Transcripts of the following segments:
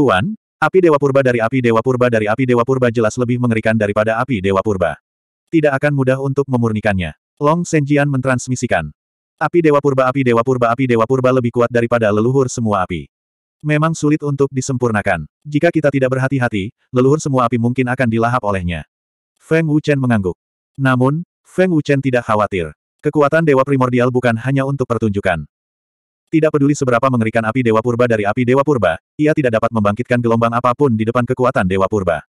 Tuan, api Dewa Purba dari api Dewa Purba dari api Dewa Purba jelas lebih mengerikan daripada api Dewa Purba. Tidak akan mudah untuk memurnikannya. Long Senjian mentransmisikan. Api Dewa Purba api Dewa Purba api Dewa Purba lebih kuat daripada leluhur semua api. Memang sulit untuk disempurnakan. Jika kita tidak berhati-hati, leluhur semua api mungkin akan dilahap olehnya. Feng Wuchen mengangguk. Namun, Feng Wuchen tidak khawatir. Kekuatan Dewa Primordial bukan hanya untuk pertunjukan. Tidak peduli seberapa mengerikan api Dewa Purba dari api Dewa Purba, ia tidak dapat membangkitkan gelombang apapun di depan kekuatan Dewa Purba.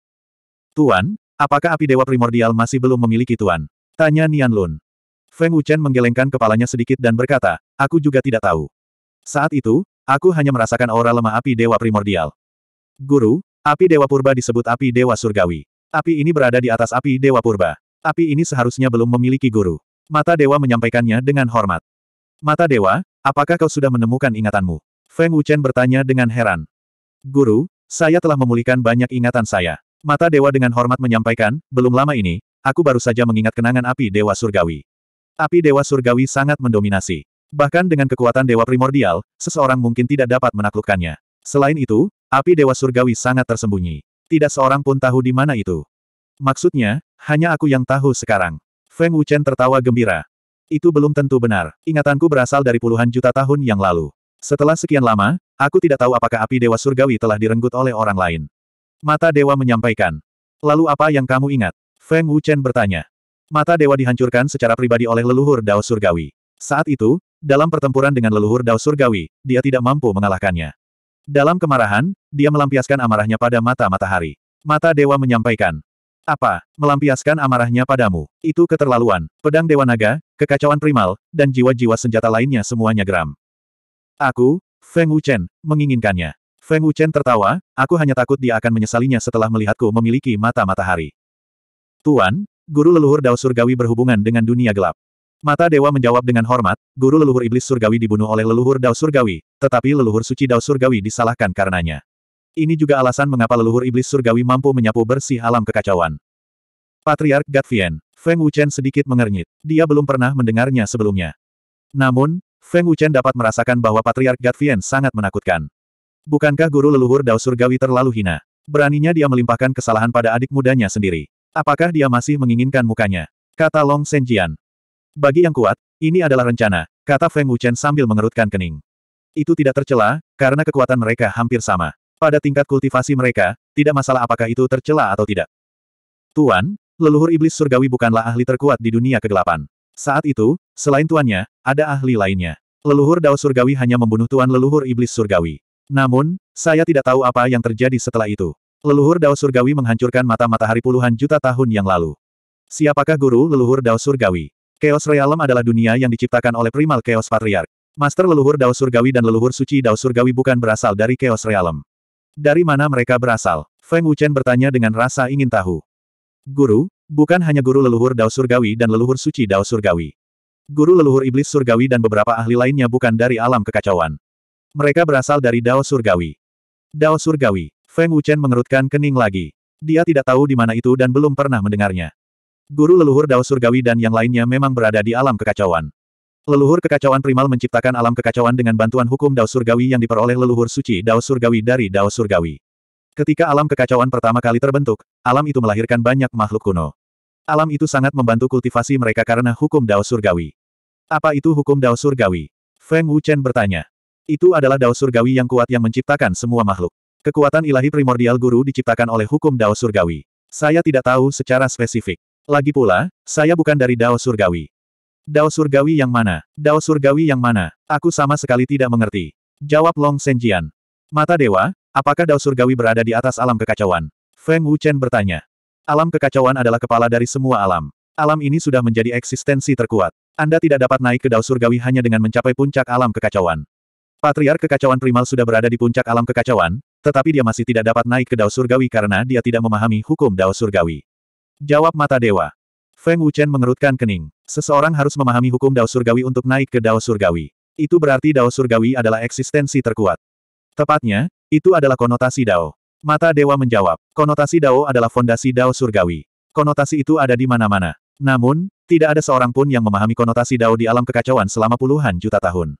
Tuan, apakah api Dewa Primordial masih belum memiliki Tuan? Tanya Nian Lun. Feng Wuchen menggelengkan kepalanya sedikit dan berkata, aku juga tidak tahu. Saat itu, aku hanya merasakan aura lemah api Dewa Primordial. Guru, api Dewa Purba disebut api Dewa Surgawi. Api ini berada di atas api Dewa Purba. Api ini seharusnya belum memiliki guru. Mata Dewa menyampaikannya dengan hormat. Mata Dewa, Apakah kau sudah menemukan ingatanmu? Feng Wuchen bertanya dengan heran. Guru, saya telah memulihkan banyak ingatan saya. Mata Dewa dengan hormat menyampaikan, belum lama ini, aku baru saja mengingat kenangan api Dewa Surgawi. Api Dewa Surgawi sangat mendominasi. Bahkan dengan kekuatan Dewa Primordial, seseorang mungkin tidak dapat menaklukkannya. Selain itu, api Dewa Surgawi sangat tersembunyi. Tidak seorang pun tahu di mana itu. Maksudnya, hanya aku yang tahu sekarang. Feng Wuchen tertawa gembira. Itu belum tentu benar. Ingatanku berasal dari puluhan juta tahun yang lalu. Setelah sekian lama, aku tidak tahu apakah api Dewa Surgawi telah direnggut oleh orang lain. Mata Dewa menyampaikan. Lalu apa yang kamu ingat? Feng Wuchen bertanya. Mata Dewa dihancurkan secara pribadi oleh leluhur Dao Surgawi. Saat itu, dalam pertempuran dengan leluhur Dao Surgawi, dia tidak mampu mengalahkannya. Dalam kemarahan, dia melampiaskan amarahnya pada mata matahari. Mata Dewa menyampaikan. Apa? Melampiaskan amarahnya padamu. Itu keterlaluan. Pedang Dewa Naga, kekacauan primal, dan jiwa-jiwa senjata lainnya semuanya geram. Aku, Feng Wuchen, menginginkannya. Feng Wuchen tertawa, aku hanya takut dia akan menyesalinya setelah melihatku memiliki mata matahari. Tuan, guru leluhur Dao Surgawi berhubungan dengan dunia gelap. Mata Dewa menjawab dengan hormat, guru leluhur iblis surgawi dibunuh oleh leluhur Dao Surgawi, tetapi leluhur suci Dao Surgawi disalahkan karenanya. Ini juga alasan mengapa leluhur iblis surgawi mampu menyapu bersih alam kekacauan. Patriark Gatvian, Feng Wuchen sedikit mengernyit. Dia belum pernah mendengarnya sebelumnya. Namun, Feng Wuchen dapat merasakan bahwa Patriark Gatvian sangat menakutkan. Bukankah guru leluhur Dao Surgawi terlalu hina? Beraninya dia melimpahkan kesalahan pada adik mudanya sendiri. Apakah dia masih menginginkan mukanya? Kata Long Senjian. Bagi yang kuat, ini adalah rencana, kata Feng Wuchen sambil mengerutkan kening. Itu tidak tercela, karena kekuatan mereka hampir sama. Pada tingkat kultivasi mereka, tidak masalah apakah itu tercela atau tidak. Tuan, leluhur iblis surgawi bukanlah ahli terkuat di dunia kegelapan. Saat itu, selain tuannya, ada ahli lainnya. Leluhur Dao Surgawi hanya membunuh tuan leluhur iblis surgawi. Namun, saya tidak tahu apa yang terjadi setelah itu. Leluhur Dao Surgawi menghancurkan mata matahari puluhan juta tahun yang lalu. Siapakah guru leluhur Dao Surgawi? Chaos Realm adalah dunia yang diciptakan oleh Primal Chaos Patriarch. Master leluhur Dao Surgawi dan leluhur suci Dao Surgawi bukan berasal dari Chaos Realm. Dari mana mereka berasal? Feng Wuchen bertanya dengan rasa ingin tahu. Guru, bukan hanya guru leluhur Dao Surgawi dan leluhur suci Dao Surgawi. Guru leluhur iblis surgawi dan beberapa ahli lainnya bukan dari alam kekacauan. Mereka berasal dari Dao Surgawi. Dao Surgawi, Feng Wuchen mengerutkan kening lagi. Dia tidak tahu di mana itu dan belum pernah mendengarnya. Guru leluhur Dao Surgawi dan yang lainnya memang berada di alam kekacauan. Leluhur kekacauan primal menciptakan alam kekacauan dengan bantuan hukum Dao Surgawi yang diperoleh leluhur suci Dao Surgawi dari Dao Surgawi. Ketika alam kekacauan pertama kali terbentuk, alam itu melahirkan banyak makhluk kuno. Alam itu sangat membantu kultivasi mereka karena hukum Dao Surgawi. Apa itu hukum Dao Surgawi? Feng Wuchen bertanya. Itu adalah Dao Surgawi yang kuat yang menciptakan semua makhluk. Kekuatan ilahi primordial guru diciptakan oleh hukum Dao Surgawi. Saya tidak tahu secara spesifik. Lagi pula, saya bukan dari Dao Surgawi. Dao Surgawi yang mana? Dao Surgawi yang mana? Aku sama sekali tidak mengerti. Jawab Long Senjian. Mata Dewa, Apakah dao surgawi berada di atas alam kekacauan? Feng Wuchen bertanya. Alam kekacauan adalah kepala dari semua alam. Alam ini sudah menjadi eksistensi terkuat. Anda tidak dapat naik ke dao surgawi hanya dengan mencapai puncak alam kekacauan. Patriar kekacauan primal sudah berada di puncak alam kekacauan, tetapi dia masih tidak dapat naik ke dao surgawi karena dia tidak memahami hukum dao surgawi. Jawab mata dewa. Feng Wuchen mengerutkan kening. Seseorang harus memahami hukum dao surgawi untuk naik ke dao surgawi. Itu berarti dao surgawi adalah eksistensi terkuat. Tepatnya, itu adalah konotasi Dao. Mata Dewa menjawab, konotasi Dao adalah fondasi Dao surgawi. Konotasi itu ada di mana-mana. Namun, tidak ada seorang pun yang memahami konotasi Dao di alam kekacauan selama puluhan juta tahun.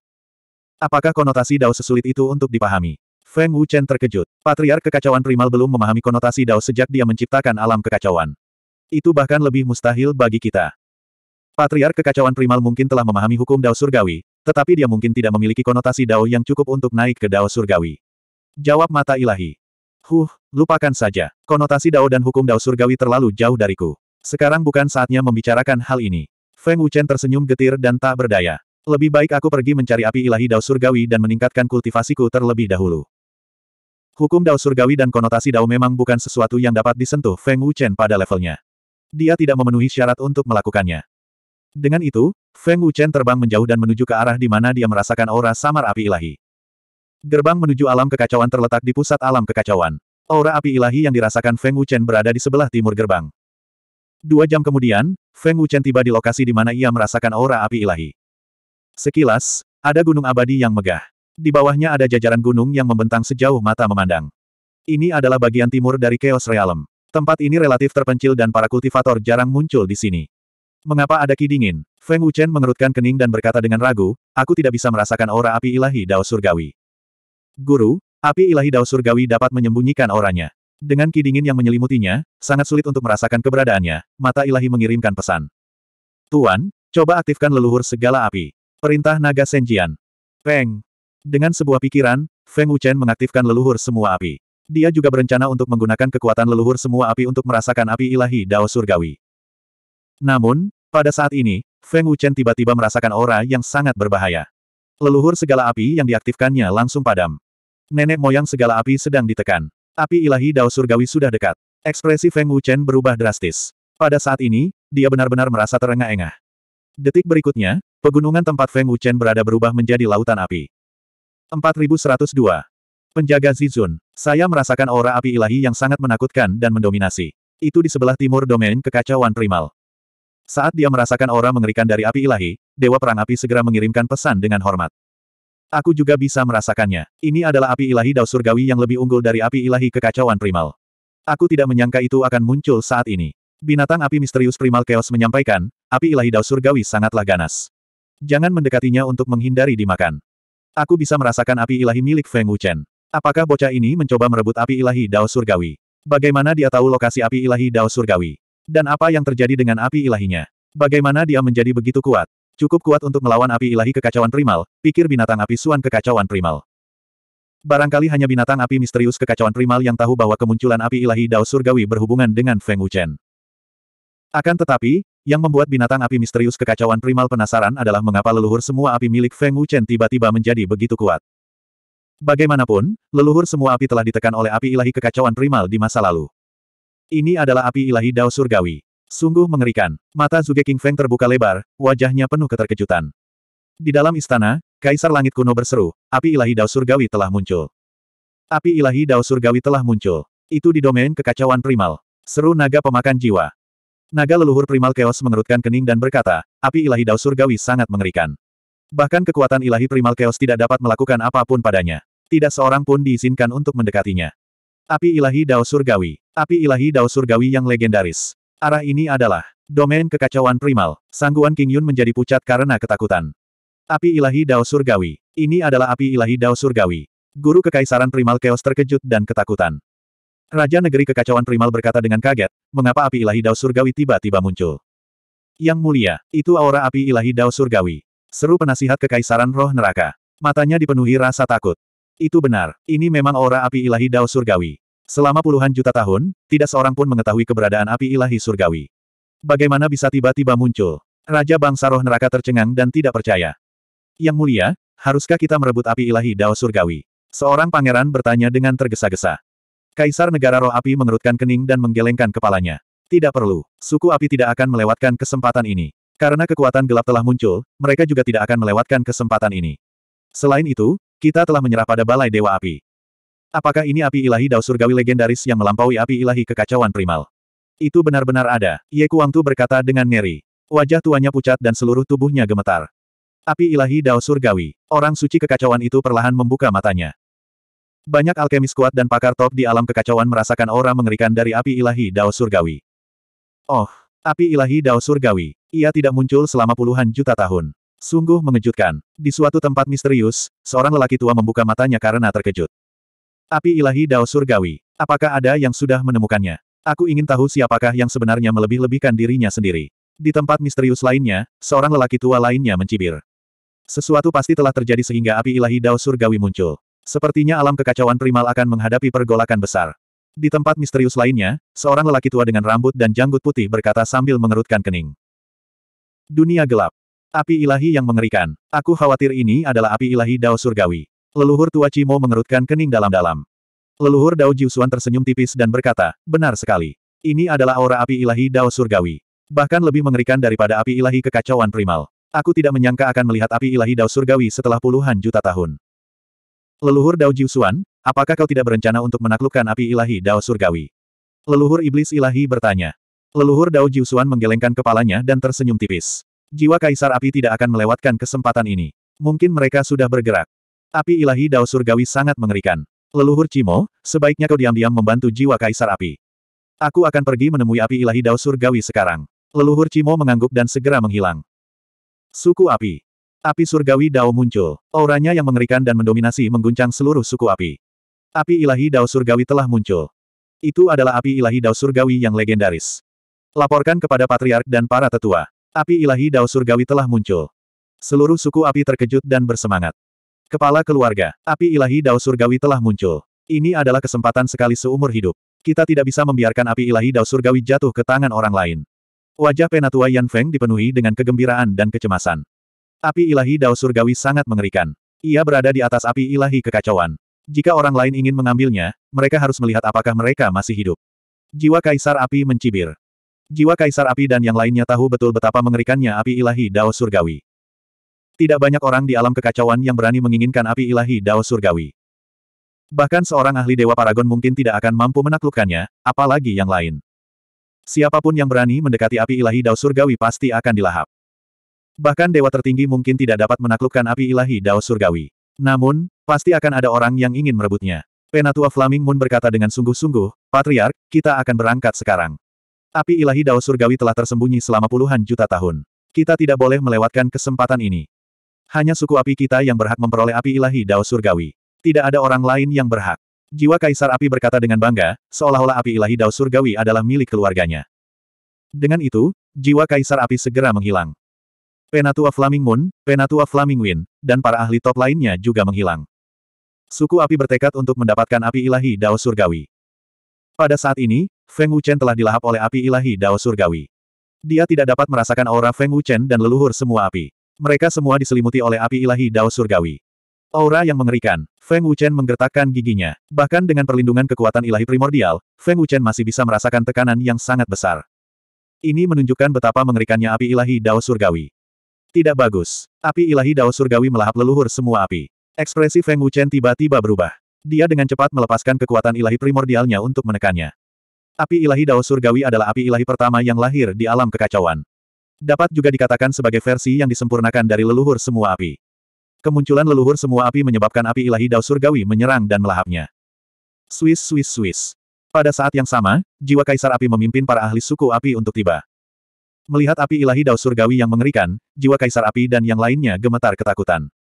Apakah konotasi Dao sesulit itu untuk dipahami? Feng Wuchen terkejut. Patriark kekacauan primal belum memahami konotasi Dao sejak dia menciptakan alam kekacauan. Itu bahkan lebih mustahil bagi kita. Patriark kekacauan primal mungkin telah memahami hukum Dao surgawi, tetapi dia mungkin tidak memiliki konotasi Dao yang cukup untuk naik ke Dao surgawi. Jawab mata ilahi. Huh, lupakan saja. Konotasi Dao dan hukum Dao surgawi terlalu jauh dariku. Sekarang bukan saatnya membicarakan hal ini. Feng Wuchen tersenyum getir dan tak berdaya. Lebih baik aku pergi mencari api ilahi Dao surgawi dan meningkatkan kultivasiku terlebih dahulu. Hukum Dao surgawi dan konotasi Dao memang bukan sesuatu yang dapat disentuh Feng Wuchen pada levelnya. Dia tidak memenuhi syarat untuk melakukannya. Dengan itu, Feng Wuchen terbang menjauh dan menuju ke arah di mana dia merasakan aura samar api ilahi. Gerbang menuju alam kekacauan terletak di pusat alam kekacauan. Aura api ilahi yang dirasakan Feng Wuchen berada di sebelah timur gerbang. Dua jam kemudian, Feng Wuchen tiba di lokasi di mana ia merasakan aura api ilahi. Sekilas, ada gunung abadi yang megah. Di bawahnya ada jajaran gunung yang membentang sejauh mata memandang. Ini adalah bagian timur dari Chaos Realm. Tempat ini relatif terpencil dan para kultivator jarang muncul di sini. Mengapa ada ki dingin? Feng Wuchen mengerutkan kening dan berkata dengan ragu, aku tidak bisa merasakan aura api ilahi Dao Surgawi. Guru, api ilahi dao surgawi dapat menyembunyikan auranya. Dengan kidingin yang menyelimutinya, sangat sulit untuk merasakan keberadaannya, mata ilahi mengirimkan pesan. Tuan, coba aktifkan leluhur segala api. Perintah naga Senjian. Peng. Dengan sebuah pikiran, Feng Wuchen mengaktifkan leluhur semua api. Dia juga berencana untuk menggunakan kekuatan leluhur semua api untuk merasakan api ilahi Dao Surgawi. Namun, pada saat ini, Feng Wuchen tiba-tiba merasakan aura yang sangat berbahaya. Leluhur segala api yang diaktifkannya langsung padam. Nenek moyang segala api sedang ditekan. Api ilahi Dao Surgawi sudah dekat. Ekspresi Feng Wuchen berubah drastis. Pada saat ini, dia benar-benar merasa terengah-engah. Detik berikutnya, pegunungan tempat Feng Wuchen berada berubah menjadi lautan api. 4102. Penjaga Zizun, saya merasakan aura api ilahi yang sangat menakutkan dan mendominasi. Itu di sebelah timur domain kekacauan primal. Saat dia merasakan aura mengerikan dari api ilahi, Dewa Perang Api segera mengirimkan pesan dengan hormat. Aku juga bisa merasakannya. Ini adalah api ilahi dao surgawi yang lebih unggul dari api ilahi kekacauan primal. Aku tidak menyangka itu akan muncul saat ini. Binatang api misterius primal chaos menyampaikan, api ilahi dao surgawi sangatlah ganas. Jangan mendekatinya untuk menghindari dimakan. Aku bisa merasakan api ilahi milik Feng Wuchen. Apakah bocah ini mencoba merebut api ilahi dao surgawi? Bagaimana dia tahu lokasi api ilahi dao surgawi? Dan apa yang terjadi dengan api ilahinya? Bagaimana dia menjadi begitu kuat? Cukup kuat untuk melawan api ilahi kekacauan primal, pikir binatang api suan kekacauan primal. Barangkali hanya binatang api misterius kekacauan primal yang tahu bahwa kemunculan api ilahi Dao Surgawi berhubungan dengan Feng Wuchen. Akan tetapi, yang membuat binatang api misterius kekacauan primal penasaran adalah mengapa leluhur semua api milik Feng Wuchen tiba-tiba menjadi begitu kuat. Bagaimanapun, leluhur semua api telah ditekan oleh api ilahi kekacauan primal di masa lalu. Ini adalah api ilahi Dao Surgawi. Sungguh mengerikan. Mata Zuge King Feng terbuka lebar, wajahnya penuh keterkejutan. Di dalam istana, Kaisar Langit kuno berseru, api ilahi Dao Surgawi telah muncul. Api ilahi Dao Surgawi telah muncul. Itu di domain kekacauan primal. Seru naga pemakan jiwa. Naga leluhur primal chaos mengerutkan kening dan berkata, api ilahi Dao Surgawi sangat mengerikan. Bahkan kekuatan ilahi primal chaos tidak dapat melakukan apapun padanya. Tidak seorang pun diizinkan untuk mendekatinya. Api ilahi Dao Surgawi. Api ilahi Dao Surgawi yang legendaris. Arah ini adalah domain kekacauan primal. Sangguan King Yun menjadi pucat karena ketakutan. Api ilahi Dao Surgawi. Ini adalah api ilahi Dao Surgawi. Guru Kekaisaran Primal Chaos terkejut dan ketakutan. Raja Negeri Kekacauan Primal berkata dengan kaget, mengapa api ilahi Dao Surgawi tiba-tiba muncul. Yang mulia, itu aura api ilahi Dao Surgawi. Seru penasihat Kekaisaran Roh Neraka. Matanya dipenuhi rasa takut. Itu benar, ini memang aura api ilahi Dao Surgawi. Selama puluhan juta tahun, tidak seorang pun mengetahui keberadaan api ilahi surgawi. Bagaimana bisa tiba-tiba muncul? Raja bangsa roh neraka tercengang dan tidak percaya. Yang mulia, haruskah kita merebut api ilahi Dao surgawi? Seorang pangeran bertanya dengan tergesa-gesa. Kaisar negara roh api mengerutkan kening dan menggelengkan kepalanya. Tidak perlu, suku api tidak akan melewatkan kesempatan ini. Karena kekuatan gelap telah muncul, mereka juga tidak akan melewatkan kesempatan ini. Selain itu, kita telah menyerah pada Balai Dewa Api. Apakah ini api ilahi dao surgawi legendaris yang melampaui api ilahi kekacauan primal? Itu benar-benar ada, Ye Kuang Tu berkata dengan ngeri. Wajah tuanya pucat dan seluruh tubuhnya gemetar. Api ilahi dao surgawi, orang suci kekacauan itu perlahan membuka matanya. Banyak alkemis kuat dan pakar top di alam kekacauan merasakan aura mengerikan dari api ilahi dao surgawi. Oh, api ilahi dao surgawi, ia tidak muncul selama puluhan juta tahun. Sungguh mengejutkan. Di suatu tempat misterius, seorang lelaki tua membuka matanya karena terkejut. Api ilahi Dao Surgawi. Apakah ada yang sudah menemukannya? Aku ingin tahu siapakah yang sebenarnya melebih-lebihkan dirinya sendiri. Di tempat misterius lainnya, seorang lelaki tua lainnya mencibir. Sesuatu pasti telah terjadi sehingga api ilahi Dao Surgawi muncul. Sepertinya alam kekacauan primal akan menghadapi pergolakan besar. Di tempat misterius lainnya, seorang lelaki tua dengan rambut dan janggut putih berkata sambil mengerutkan kening. Dunia gelap. Api ilahi yang mengerikan. Aku khawatir ini adalah api ilahi Dao Surgawi. Leluhur tua Cimo mengerutkan kening dalam-dalam. Leluhur Dao Jiusuan tersenyum tipis dan berkata, benar sekali. Ini adalah aura api ilahi Dao Surgawi. Bahkan lebih mengerikan daripada api ilahi kekacauan primal. Aku tidak menyangka akan melihat api ilahi Dao Surgawi setelah puluhan juta tahun. Leluhur Dao Jiusuan, apakah kau tidak berencana untuk menaklukkan api ilahi Dao Surgawi? Leluhur Iblis Ilahi bertanya. Leluhur Dao Jiusuan menggelengkan kepalanya dan tersenyum tipis. Jiwa Kaisar Api tidak akan melewatkan kesempatan ini. Mungkin mereka sudah bergerak. Api ilahi Dao Surgawi sangat mengerikan. Leluhur Cimo, sebaiknya kau diam-diam membantu jiwa Kaisar Api. Aku akan pergi menemui api ilahi Dao Surgawi sekarang. Leluhur Cimo mengangguk dan segera menghilang. Suku Api. Api Surgawi Dao muncul. Auranya yang mengerikan dan mendominasi mengguncang seluruh suku api. Api ilahi Dao Surgawi telah muncul. Itu adalah api ilahi Dao Surgawi yang legendaris. Laporkan kepada Patriark dan para tetua. Api ilahi Dao Surgawi telah muncul. Seluruh suku api terkejut dan bersemangat. Kepala keluarga, api ilahi Dao Surgawi telah muncul. Ini adalah kesempatan sekali seumur hidup. Kita tidak bisa membiarkan api ilahi Dao Surgawi jatuh ke tangan orang lain. Wajah penatua Yan Feng dipenuhi dengan kegembiraan dan kecemasan. Api ilahi Dao Surgawi sangat mengerikan. Ia berada di atas api ilahi kekacauan. Jika orang lain ingin mengambilnya, mereka harus melihat apakah mereka masih hidup. Jiwa Kaisar Api mencibir. Jiwa Kaisar Api dan yang lainnya tahu betul betapa mengerikannya api ilahi Dao Surgawi. Tidak banyak orang di alam kekacauan yang berani menginginkan api ilahi Dao Surgawi. Bahkan seorang ahli Dewa Paragon mungkin tidak akan mampu menaklukkannya, apalagi yang lain. Siapapun yang berani mendekati api ilahi Dao Surgawi pasti akan dilahap. Bahkan dewa tertinggi mungkin tidak dapat menaklukkan api ilahi Dao Surgawi. Namun, pasti akan ada orang yang ingin merebutnya. Penatua Flaming Moon berkata dengan sungguh-sungguh, Patriark, kita akan berangkat sekarang. Api ilahi Dao Surgawi telah tersembunyi selama puluhan juta tahun. Kita tidak boleh melewatkan kesempatan ini. Hanya suku api kita yang berhak memperoleh api ilahi Dao Surgawi. Tidak ada orang lain yang berhak. Jiwa Kaisar Api berkata dengan bangga, seolah-olah api ilahi Dao Surgawi adalah milik keluarganya. Dengan itu, jiwa Kaisar Api segera menghilang. Penatua Flaming Moon, Penatua Flaming Wind, dan para ahli top lainnya juga menghilang. Suku api bertekad untuk mendapatkan api ilahi Dao Surgawi. Pada saat ini, Feng Wuchen telah dilahap oleh api ilahi Dao Surgawi. Dia tidak dapat merasakan aura Feng Wuchen dan leluhur semua api. Mereka semua diselimuti oleh api ilahi Dao Surgawi. Aura yang mengerikan, Feng Wuchen menggertakkan giginya. Bahkan dengan perlindungan kekuatan ilahi primordial, Feng Wuchen masih bisa merasakan tekanan yang sangat besar. Ini menunjukkan betapa mengerikannya api ilahi Dao Surgawi. Tidak bagus. Api ilahi Dao Surgawi melahap leluhur semua api. Ekspresi Feng Wuchen tiba-tiba berubah. Dia dengan cepat melepaskan kekuatan ilahi primordialnya untuk menekannya. Api ilahi Dao Surgawi adalah api ilahi pertama yang lahir di alam kekacauan. Dapat juga dikatakan sebagai versi yang disempurnakan dari leluhur semua api. Kemunculan leluhur semua api menyebabkan api ilahi Dao Surgawi menyerang dan melahapnya. Swiss Swiss Swiss. Pada saat yang sama, jiwa kaisar api memimpin para ahli suku api untuk tiba. Melihat api ilahi Dao Surgawi yang mengerikan, jiwa kaisar api dan yang lainnya gemetar ketakutan.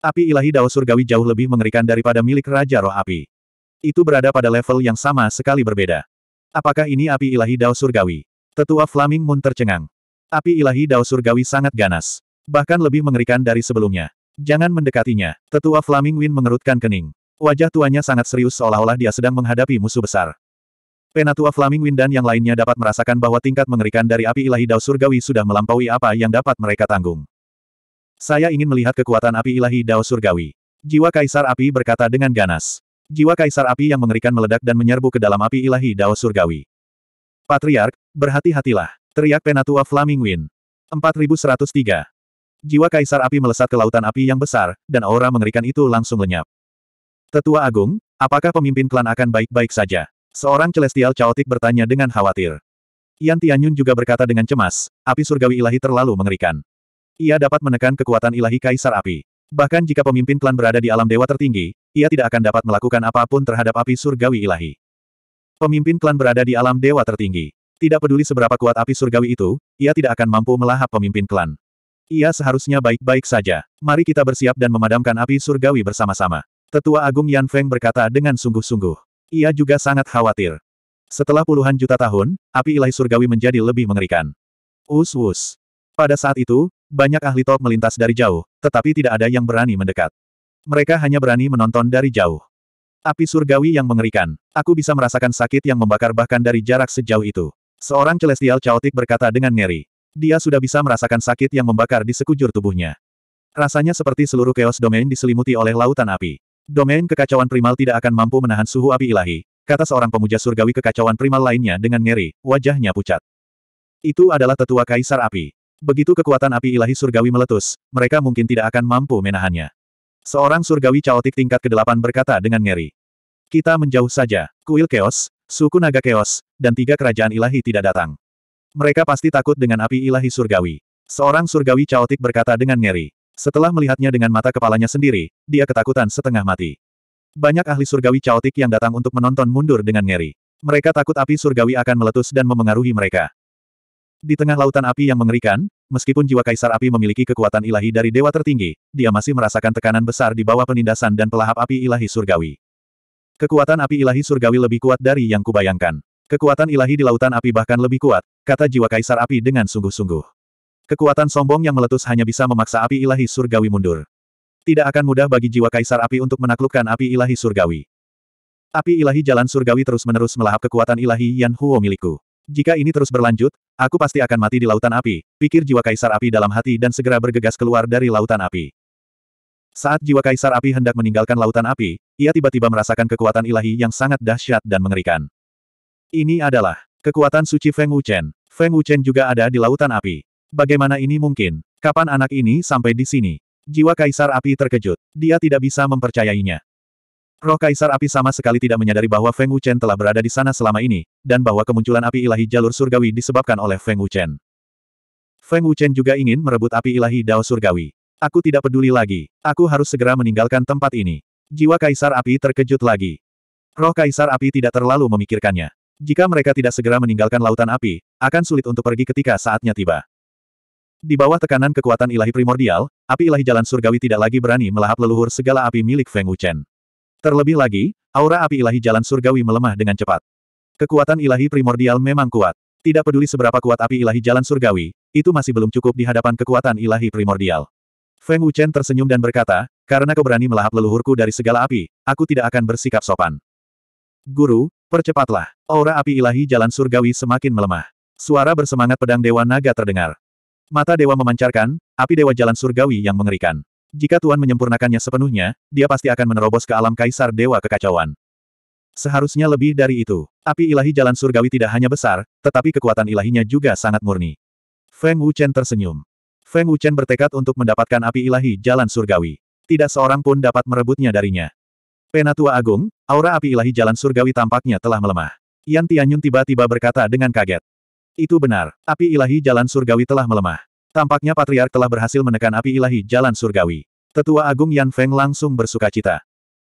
Api ilahi Dao Surgawi jauh lebih mengerikan daripada milik Raja Roh Api. Itu berada pada level yang sama sekali berbeda. Apakah ini api ilahi Dao Surgawi? Tetua Flaming Moon tercengang. Api ilahi Dao Surgawi sangat ganas. Bahkan lebih mengerikan dari sebelumnya. Jangan mendekatinya. Tetua Flaming Wind mengerutkan kening. Wajah tuanya sangat serius seolah-olah dia sedang menghadapi musuh besar. Penatua Flaming Wind dan yang lainnya dapat merasakan bahwa tingkat mengerikan dari api ilahi Dao Surgawi sudah melampaui apa yang dapat mereka tanggung. Saya ingin melihat kekuatan api ilahi Dao Surgawi. Jiwa Kaisar Api berkata dengan ganas. Jiwa Kaisar Api yang mengerikan meledak dan menyerbu ke dalam api ilahi Dao Surgawi. Patriark, berhati-hatilah. Teriak Penatua Flaminguin. 4103. Jiwa Kaisar Api melesat ke lautan api yang besar, dan aura mengerikan itu langsung lenyap. Tetua Agung, apakah pemimpin klan akan baik-baik saja? Seorang Celestial Chaotic bertanya dengan khawatir. Yan Tianyun juga berkata dengan cemas, api surgawi ilahi terlalu mengerikan. Ia dapat menekan kekuatan ilahi Kaisar Api. Bahkan jika pemimpin klan berada di alam dewa tertinggi, ia tidak akan dapat melakukan apapun terhadap api surgawi ilahi. Pemimpin klan berada di alam dewa tertinggi. Tidak peduli seberapa kuat api surgawi itu, ia tidak akan mampu melahap pemimpin klan. Ia seharusnya baik-baik saja. Mari kita bersiap dan memadamkan api surgawi bersama-sama. Tetua Agung Yan Feng berkata dengan sungguh-sungguh. Ia juga sangat khawatir. Setelah puluhan juta tahun, api ilahi surgawi menjadi lebih mengerikan. Us-us. Pada saat itu, banyak ahli top melintas dari jauh, tetapi tidak ada yang berani mendekat. Mereka hanya berani menonton dari jauh. Api surgawi yang mengerikan. Aku bisa merasakan sakit yang membakar bahkan dari jarak sejauh itu. Seorang celestial caotik berkata dengan ngeri. Dia sudah bisa merasakan sakit yang membakar di sekujur tubuhnya. Rasanya seperti seluruh chaos domain diselimuti oleh lautan api. Domain kekacauan primal tidak akan mampu menahan suhu api ilahi, kata seorang pemuja surgawi kekacauan primal lainnya dengan ngeri, wajahnya pucat. Itu adalah tetua kaisar api. Begitu kekuatan api ilahi surgawi meletus, mereka mungkin tidak akan mampu menahannya. Seorang surgawi caotik tingkat ke-8 berkata dengan ngeri. Kita menjauh saja, kuil keos, suku naga keos, dan tiga kerajaan ilahi tidak datang. Mereka pasti takut dengan api ilahi surgawi. Seorang surgawi caotik berkata dengan ngeri. Setelah melihatnya dengan mata kepalanya sendiri, dia ketakutan setengah mati. Banyak ahli surgawi caotik yang datang untuk menonton mundur dengan ngeri. Mereka takut api surgawi akan meletus dan memengaruhi mereka. Di tengah lautan api yang mengerikan, meskipun jiwa kaisar api memiliki kekuatan ilahi dari dewa tertinggi, dia masih merasakan tekanan besar di bawah penindasan dan pelahap api ilahi surgawi. Kekuatan api ilahi surgawi lebih kuat dari yang kubayangkan. Kekuatan ilahi di lautan api bahkan lebih kuat, kata jiwa kaisar api dengan sungguh-sungguh. Kekuatan sombong yang meletus hanya bisa memaksa api ilahi surgawi mundur. Tidak akan mudah bagi jiwa kaisar api untuk menaklukkan api ilahi surgawi. Api ilahi jalan surgawi terus-menerus melahap kekuatan ilahi yang Huo milikku. Jika ini terus berlanjut, aku pasti akan mati di lautan api, pikir jiwa kaisar api dalam hati dan segera bergegas keluar dari lautan api. Saat jiwa Kaisar Api hendak meninggalkan lautan api, ia tiba-tiba merasakan kekuatan ilahi yang sangat dahsyat dan mengerikan. Ini adalah kekuatan suci Feng Wuchen. Feng Wuchen juga ada di lautan api. Bagaimana ini mungkin? Kapan anak ini sampai di sini? Jiwa Kaisar Api terkejut. Dia tidak bisa mempercayainya. Roh Kaisar Api sama sekali tidak menyadari bahwa Feng Wuchen telah berada di sana selama ini, dan bahwa kemunculan api ilahi jalur surgawi disebabkan oleh Feng Wuchen. Feng Wuchen juga ingin merebut api ilahi Dao surgawi. Aku tidak peduli lagi. Aku harus segera meninggalkan tempat ini. Jiwa Kaisar Api terkejut lagi. Roh Kaisar Api tidak terlalu memikirkannya. Jika mereka tidak segera meninggalkan lautan api, akan sulit untuk pergi ketika saatnya tiba. Di bawah tekanan kekuatan ilahi primordial, api ilahi jalan surgawi tidak lagi berani melahap leluhur segala api milik Feng Wuchen. Terlebih lagi, aura api ilahi jalan surgawi melemah dengan cepat. Kekuatan ilahi primordial memang kuat. Tidak peduli seberapa kuat api ilahi jalan surgawi, itu masih belum cukup di hadapan kekuatan ilahi primordial. Feng Wuchen tersenyum dan berkata, karena kau berani melahap leluhurku dari segala api, aku tidak akan bersikap sopan. Guru, percepatlah. Aura api ilahi jalan surgawi semakin melemah. Suara bersemangat pedang Dewa Naga terdengar. Mata Dewa memancarkan, api Dewa jalan surgawi yang mengerikan. Jika Tuan menyempurnakannya sepenuhnya, dia pasti akan menerobos ke alam Kaisar Dewa Kekacauan. Seharusnya lebih dari itu. Api ilahi jalan surgawi tidak hanya besar, tetapi kekuatan ilahinya juga sangat murni. Feng Wuchen tersenyum. Feng Wuchen bertekad untuk mendapatkan api ilahi jalan surgawi. Tidak seorang pun dapat merebutnya darinya. Penatua Agung, aura api ilahi jalan surgawi tampaknya telah melemah. Yan Tianyun tiba-tiba berkata dengan kaget. Itu benar, api ilahi jalan surgawi telah melemah. Tampaknya Patriark telah berhasil menekan api ilahi jalan surgawi. Tetua Agung Yan Feng langsung bersuka cita.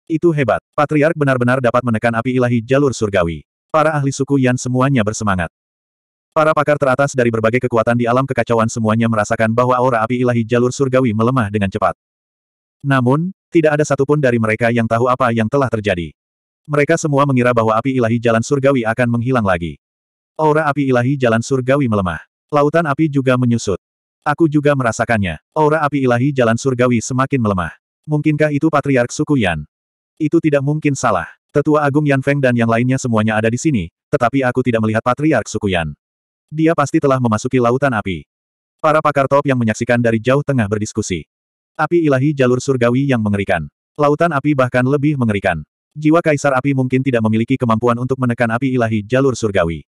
Itu hebat, Patriark benar-benar dapat menekan api ilahi jalur surgawi. Para ahli suku Yan semuanya bersemangat. Para pakar teratas dari berbagai kekuatan di alam kekacauan semuanya merasakan bahwa aura api ilahi jalur surgawi melemah dengan cepat. Namun, tidak ada satupun dari mereka yang tahu apa yang telah terjadi. Mereka semua mengira bahwa api ilahi jalan surgawi akan menghilang lagi. Aura api ilahi jalan surgawi melemah. Lautan api juga menyusut. Aku juga merasakannya. Aura api ilahi jalan surgawi semakin melemah. Mungkinkah itu Patriark suku Yan? Itu tidak mungkin salah. Tetua Agung Yan Feng dan yang lainnya semuanya ada di sini, tetapi aku tidak melihat Patriark suku Yan. Dia pasti telah memasuki lautan api. Para pakar top yang menyaksikan dari jauh tengah berdiskusi. Api ilahi jalur surgawi yang mengerikan. Lautan api bahkan lebih mengerikan. Jiwa kaisar api mungkin tidak memiliki kemampuan untuk menekan api ilahi jalur surgawi.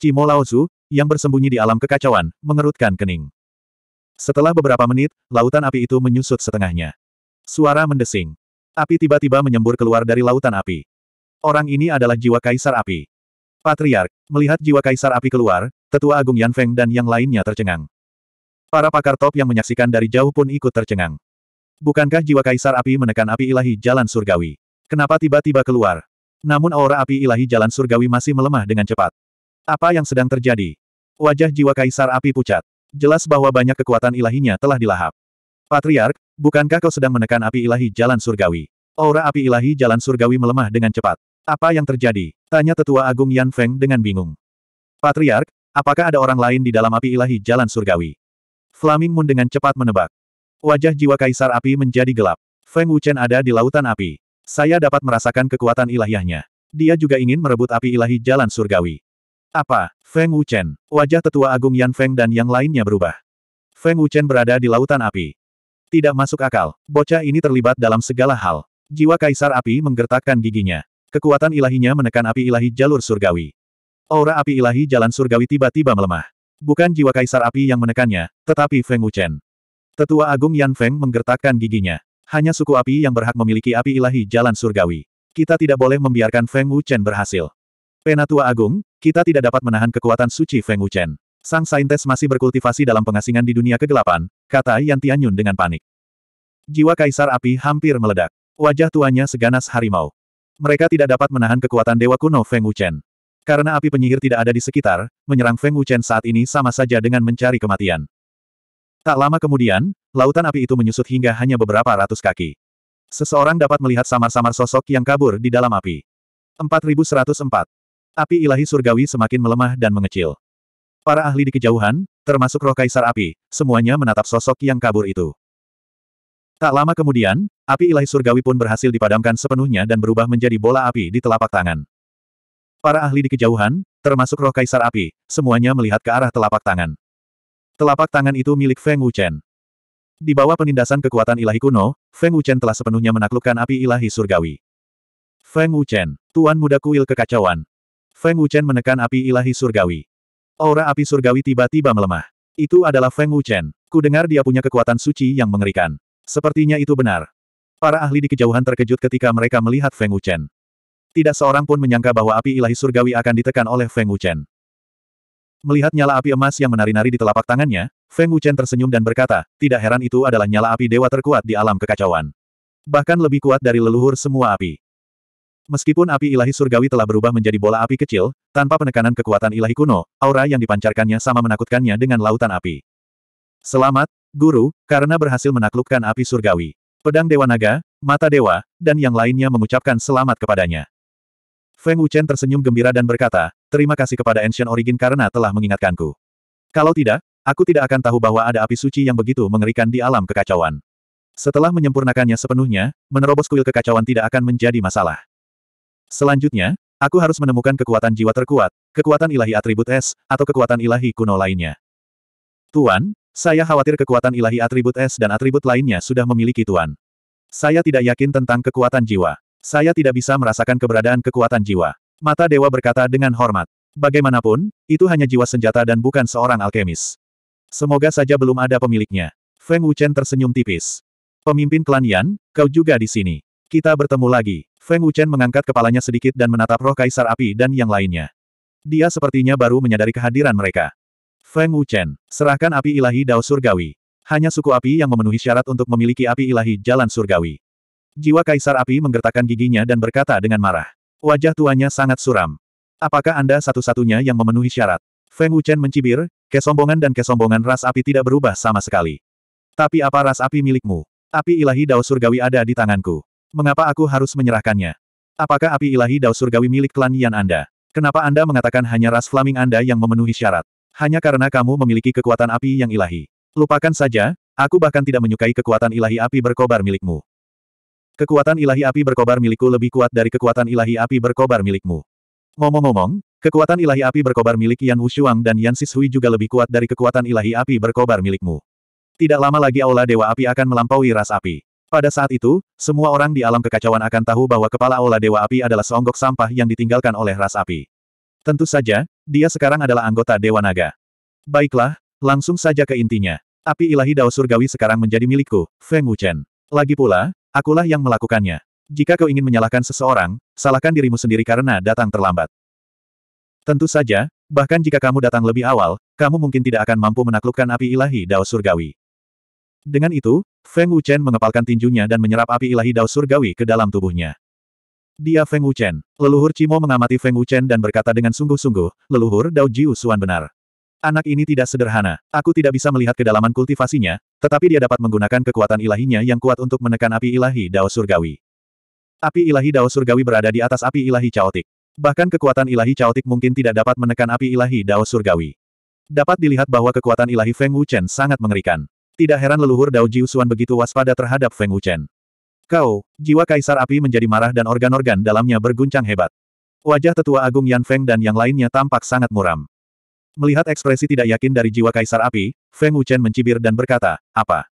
Cimo Laozu, yang bersembunyi di alam kekacauan, mengerutkan kening. Setelah beberapa menit, lautan api itu menyusut setengahnya. Suara mendesing. Api tiba-tiba menyembur keluar dari lautan api. Orang ini adalah jiwa kaisar api. Patriark, melihat jiwa kaisar api keluar, tetua agung Yan Feng dan yang lainnya tercengang. Para pakar top yang menyaksikan dari jauh pun ikut tercengang. Bukankah jiwa kaisar api menekan api ilahi jalan surgawi? Kenapa tiba-tiba keluar? Namun aura api ilahi jalan surgawi masih melemah dengan cepat. Apa yang sedang terjadi? Wajah jiwa kaisar api pucat. Jelas bahwa banyak kekuatan ilahinya telah dilahap. Patriark, bukankah kau sedang menekan api ilahi jalan surgawi? Aura api ilahi jalan surgawi melemah dengan cepat. Apa yang terjadi? Tanya tetua agung Yan Feng dengan bingung. Patriark, apakah ada orang lain di dalam api ilahi jalan surgawi? Flaming Moon dengan cepat menebak. Wajah jiwa kaisar api menjadi gelap. Feng Wuchen ada di lautan api. Saya dapat merasakan kekuatan ilahiyahnya. Dia juga ingin merebut api ilahi jalan surgawi. Apa? Feng Wuchen. Wajah tetua agung Yan Feng dan yang lainnya berubah. Feng Wuchen berada di lautan api. Tidak masuk akal. Bocah ini terlibat dalam segala hal. Jiwa kaisar api menggertakkan giginya. Kekuatan ilahinya menekan api ilahi jalur surgawi. Aura api ilahi jalan surgawi tiba-tiba melemah. Bukan jiwa kaisar api yang menekannya, tetapi Feng Wuchen. Tetua Agung Yan Feng menggertakkan giginya. Hanya suku api yang berhak memiliki api ilahi jalan surgawi. Kita tidak boleh membiarkan Feng Wuchen berhasil. Penatua Agung, kita tidak dapat menahan kekuatan suci Feng Wuchen. Sang saintes masih berkultivasi dalam pengasingan di dunia kegelapan, kata Yan Tianyun dengan panik. Jiwa kaisar api hampir meledak. Wajah tuanya seganas harimau. Mereka tidak dapat menahan kekuatan Dewa Kuno Feng Wuchen. Karena api penyihir tidak ada di sekitar, menyerang Feng Wuchen saat ini sama saja dengan mencari kematian. Tak lama kemudian, lautan api itu menyusut hingga hanya beberapa ratus kaki. Seseorang dapat melihat samar-samar sosok yang kabur di dalam api. 4104. Api ilahi surgawi semakin melemah dan mengecil. Para ahli di kejauhan, termasuk roh kaisar api, semuanya menatap sosok yang kabur itu. Tak lama kemudian, api ilahi surgawi pun berhasil dipadamkan sepenuhnya dan berubah menjadi bola api di telapak tangan. Para ahli di kejauhan, termasuk roh kaisar api, semuanya melihat ke arah telapak tangan. Telapak tangan itu milik Feng Wuchen. Di bawah penindasan kekuatan ilahi kuno, Feng Wuchen telah sepenuhnya menaklukkan api ilahi surgawi. Feng Wuchen, tuan muda kuil kekacauan. Feng Wuchen menekan api ilahi surgawi. Aura api surgawi tiba-tiba melemah. Itu adalah Feng Wuchen. Ku dengar dia punya kekuatan suci yang mengerikan. Sepertinya itu benar. Para ahli di kejauhan terkejut ketika mereka melihat Feng Wuchen. Tidak seorang pun menyangka bahwa api ilahi surgawi akan ditekan oleh Feng Wuchen. Melihat nyala api emas yang menari-nari di telapak tangannya, Feng Wuchen tersenyum dan berkata, tidak heran itu adalah nyala api dewa terkuat di alam kekacauan. Bahkan lebih kuat dari leluhur semua api. Meskipun api ilahi surgawi telah berubah menjadi bola api kecil, tanpa penekanan kekuatan ilahi kuno, aura yang dipancarkannya sama menakutkannya dengan lautan api. Selamat, Guru, karena berhasil menaklukkan api surgawi. Pedang Dewa Naga, Mata Dewa, dan yang lainnya mengucapkan selamat kepadanya. Feng Wuchen tersenyum gembira dan berkata, terima kasih kepada Ancient Origin karena telah mengingatkanku. Kalau tidak, aku tidak akan tahu bahwa ada api suci yang begitu mengerikan di alam kekacauan. Setelah menyempurnakannya sepenuhnya, menerobos kuil kekacauan tidak akan menjadi masalah. Selanjutnya, aku harus menemukan kekuatan jiwa terkuat, kekuatan ilahi atribut es, atau kekuatan ilahi kuno lainnya. Tuan, saya khawatir kekuatan ilahi atribut es dan atribut lainnya sudah memiliki tuan. Saya tidak yakin tentang kekuatan jiwa. Saya tidak bisa merasakan keberadaan kekuatan jiwa. Mata dewa berkata dengan hormat. Bagaimanapun, itu hanya jiwa senjata dan bukan seorang alkemis. Semoga saja belum ada pemiliknya. Feng Wuchen tersenyum tipis. Pemimpin klan Yan, kau juga di sini. Kita bertemu lagi. Feng Wuchen mengangkat kepalanya sedikit dan menatap roh kaisar api dan yang lainnya. Dia sepertinya baru menyadari kehadiran mereka. Feng Wuchen, serahkan api ilahi Dao Surgawi. Hanya suku api yang memenuhi syarat untuk memiliki api ilahi jalan surgawi. Jiwa Kaisar Api menggertakkan giginya dan berkata dengan marah. Wajah tuanya sangat suram. Apakah Anda satu-satunya yang memenuhi syarat? Feng Wuchen mencibir, kesombongan dan kesombongan ras api tidak berubah sama sekali. Tapi apa ras api milikmu? Api ilahi Dao Surgawi ada di tanganku. Mengapa aku harus menyerahkannya? Apakah api ilahi Dao Surgawi milik klan Yan Anda? Kenapa Anda mengatakan hanya ras Flaming Anda yang memenuhi syarat? Hanya karena kamu memiliki kekuatan api yang ilahi. Lupakan saja, aku bahkan tidak menyukai kekuatan ilahi api berkobar milikmu. Kekuatan ilahi api berkobar milikku lebih kuat dari kekuatan ilahi api berkobar milikmu. Ngomong-ngomong, kekuatan ilahi api berkobar milik Yan Wushuang dan Yan Sishui juga lebih kuat dari kekuatan ilahi api berkobar milikmu. Tidak lama lagi Aula Dewa Api akan melampaui ras api. Pada saat itu, semua orang di alam kekacauan akan tahu bahwa kepala Aula Dewa Api adalah seonggok sampah yang ditinggalkan oleh ras api. Tentu saja, dia sekarang adalah anggota Dewa Naga. Baiklah, langsung saja ke intinya. Api ilahi Dao Surgawi sekarang menjadi milikku, Feng Wuchen. Lagi pula, akulah yang melakukannya. Jika kau ingin menyalahkan seseorang, salahkan dirimu sendiri karena datang terlambat. Tentu saja, bahkan jika kamu datang lebih awal, kamu mungkin tidak akan mampu menaklukkan api ilahi Dao Surgawi. Dengan itu, Feng Wuchen mengepalkan tinjunya dan menyerap api ilahi Dao Surgawi ke dalam tubuhnya. Dia Feng Wuchen. Leluhur Cimo mengamati Feng Wuchen dan berkata dengan sungguh-sungguh, leluhur Dao Jiu Suan benar. Anak ini tidak sederhana. Aku tidak bisa melihat kedalaman kultivasinya, tetapi dia dapat menggunakan kekuatan ilahinya yang kuat untuk menekan api ilahi Dao Surgawi. Api ilahi Dao Surgawi berada di atas api ilahi caotik. Bahkan kekuatan ilahi caotik mungkin tidak dapat menekan api ilahi Dao Surgawi. Dapat dilihat bahwa kekuatan ilahi Feng Wuchen sangat mengerikan. Tidak heran leluhur Dao Jiusuan begitu waspada terhadap Feng Wuchen. Kau, jiwa kaisar api menjadi marah dan organ-organ dalamnya berguncang hebat. Wajah tetua agung Yan Feng dan yang lainnya tampak sangat muram. Melihat ekspresi tidak yakin dari jiwa kaisar api, Feng Wuchen mencibir dan berkata, apa?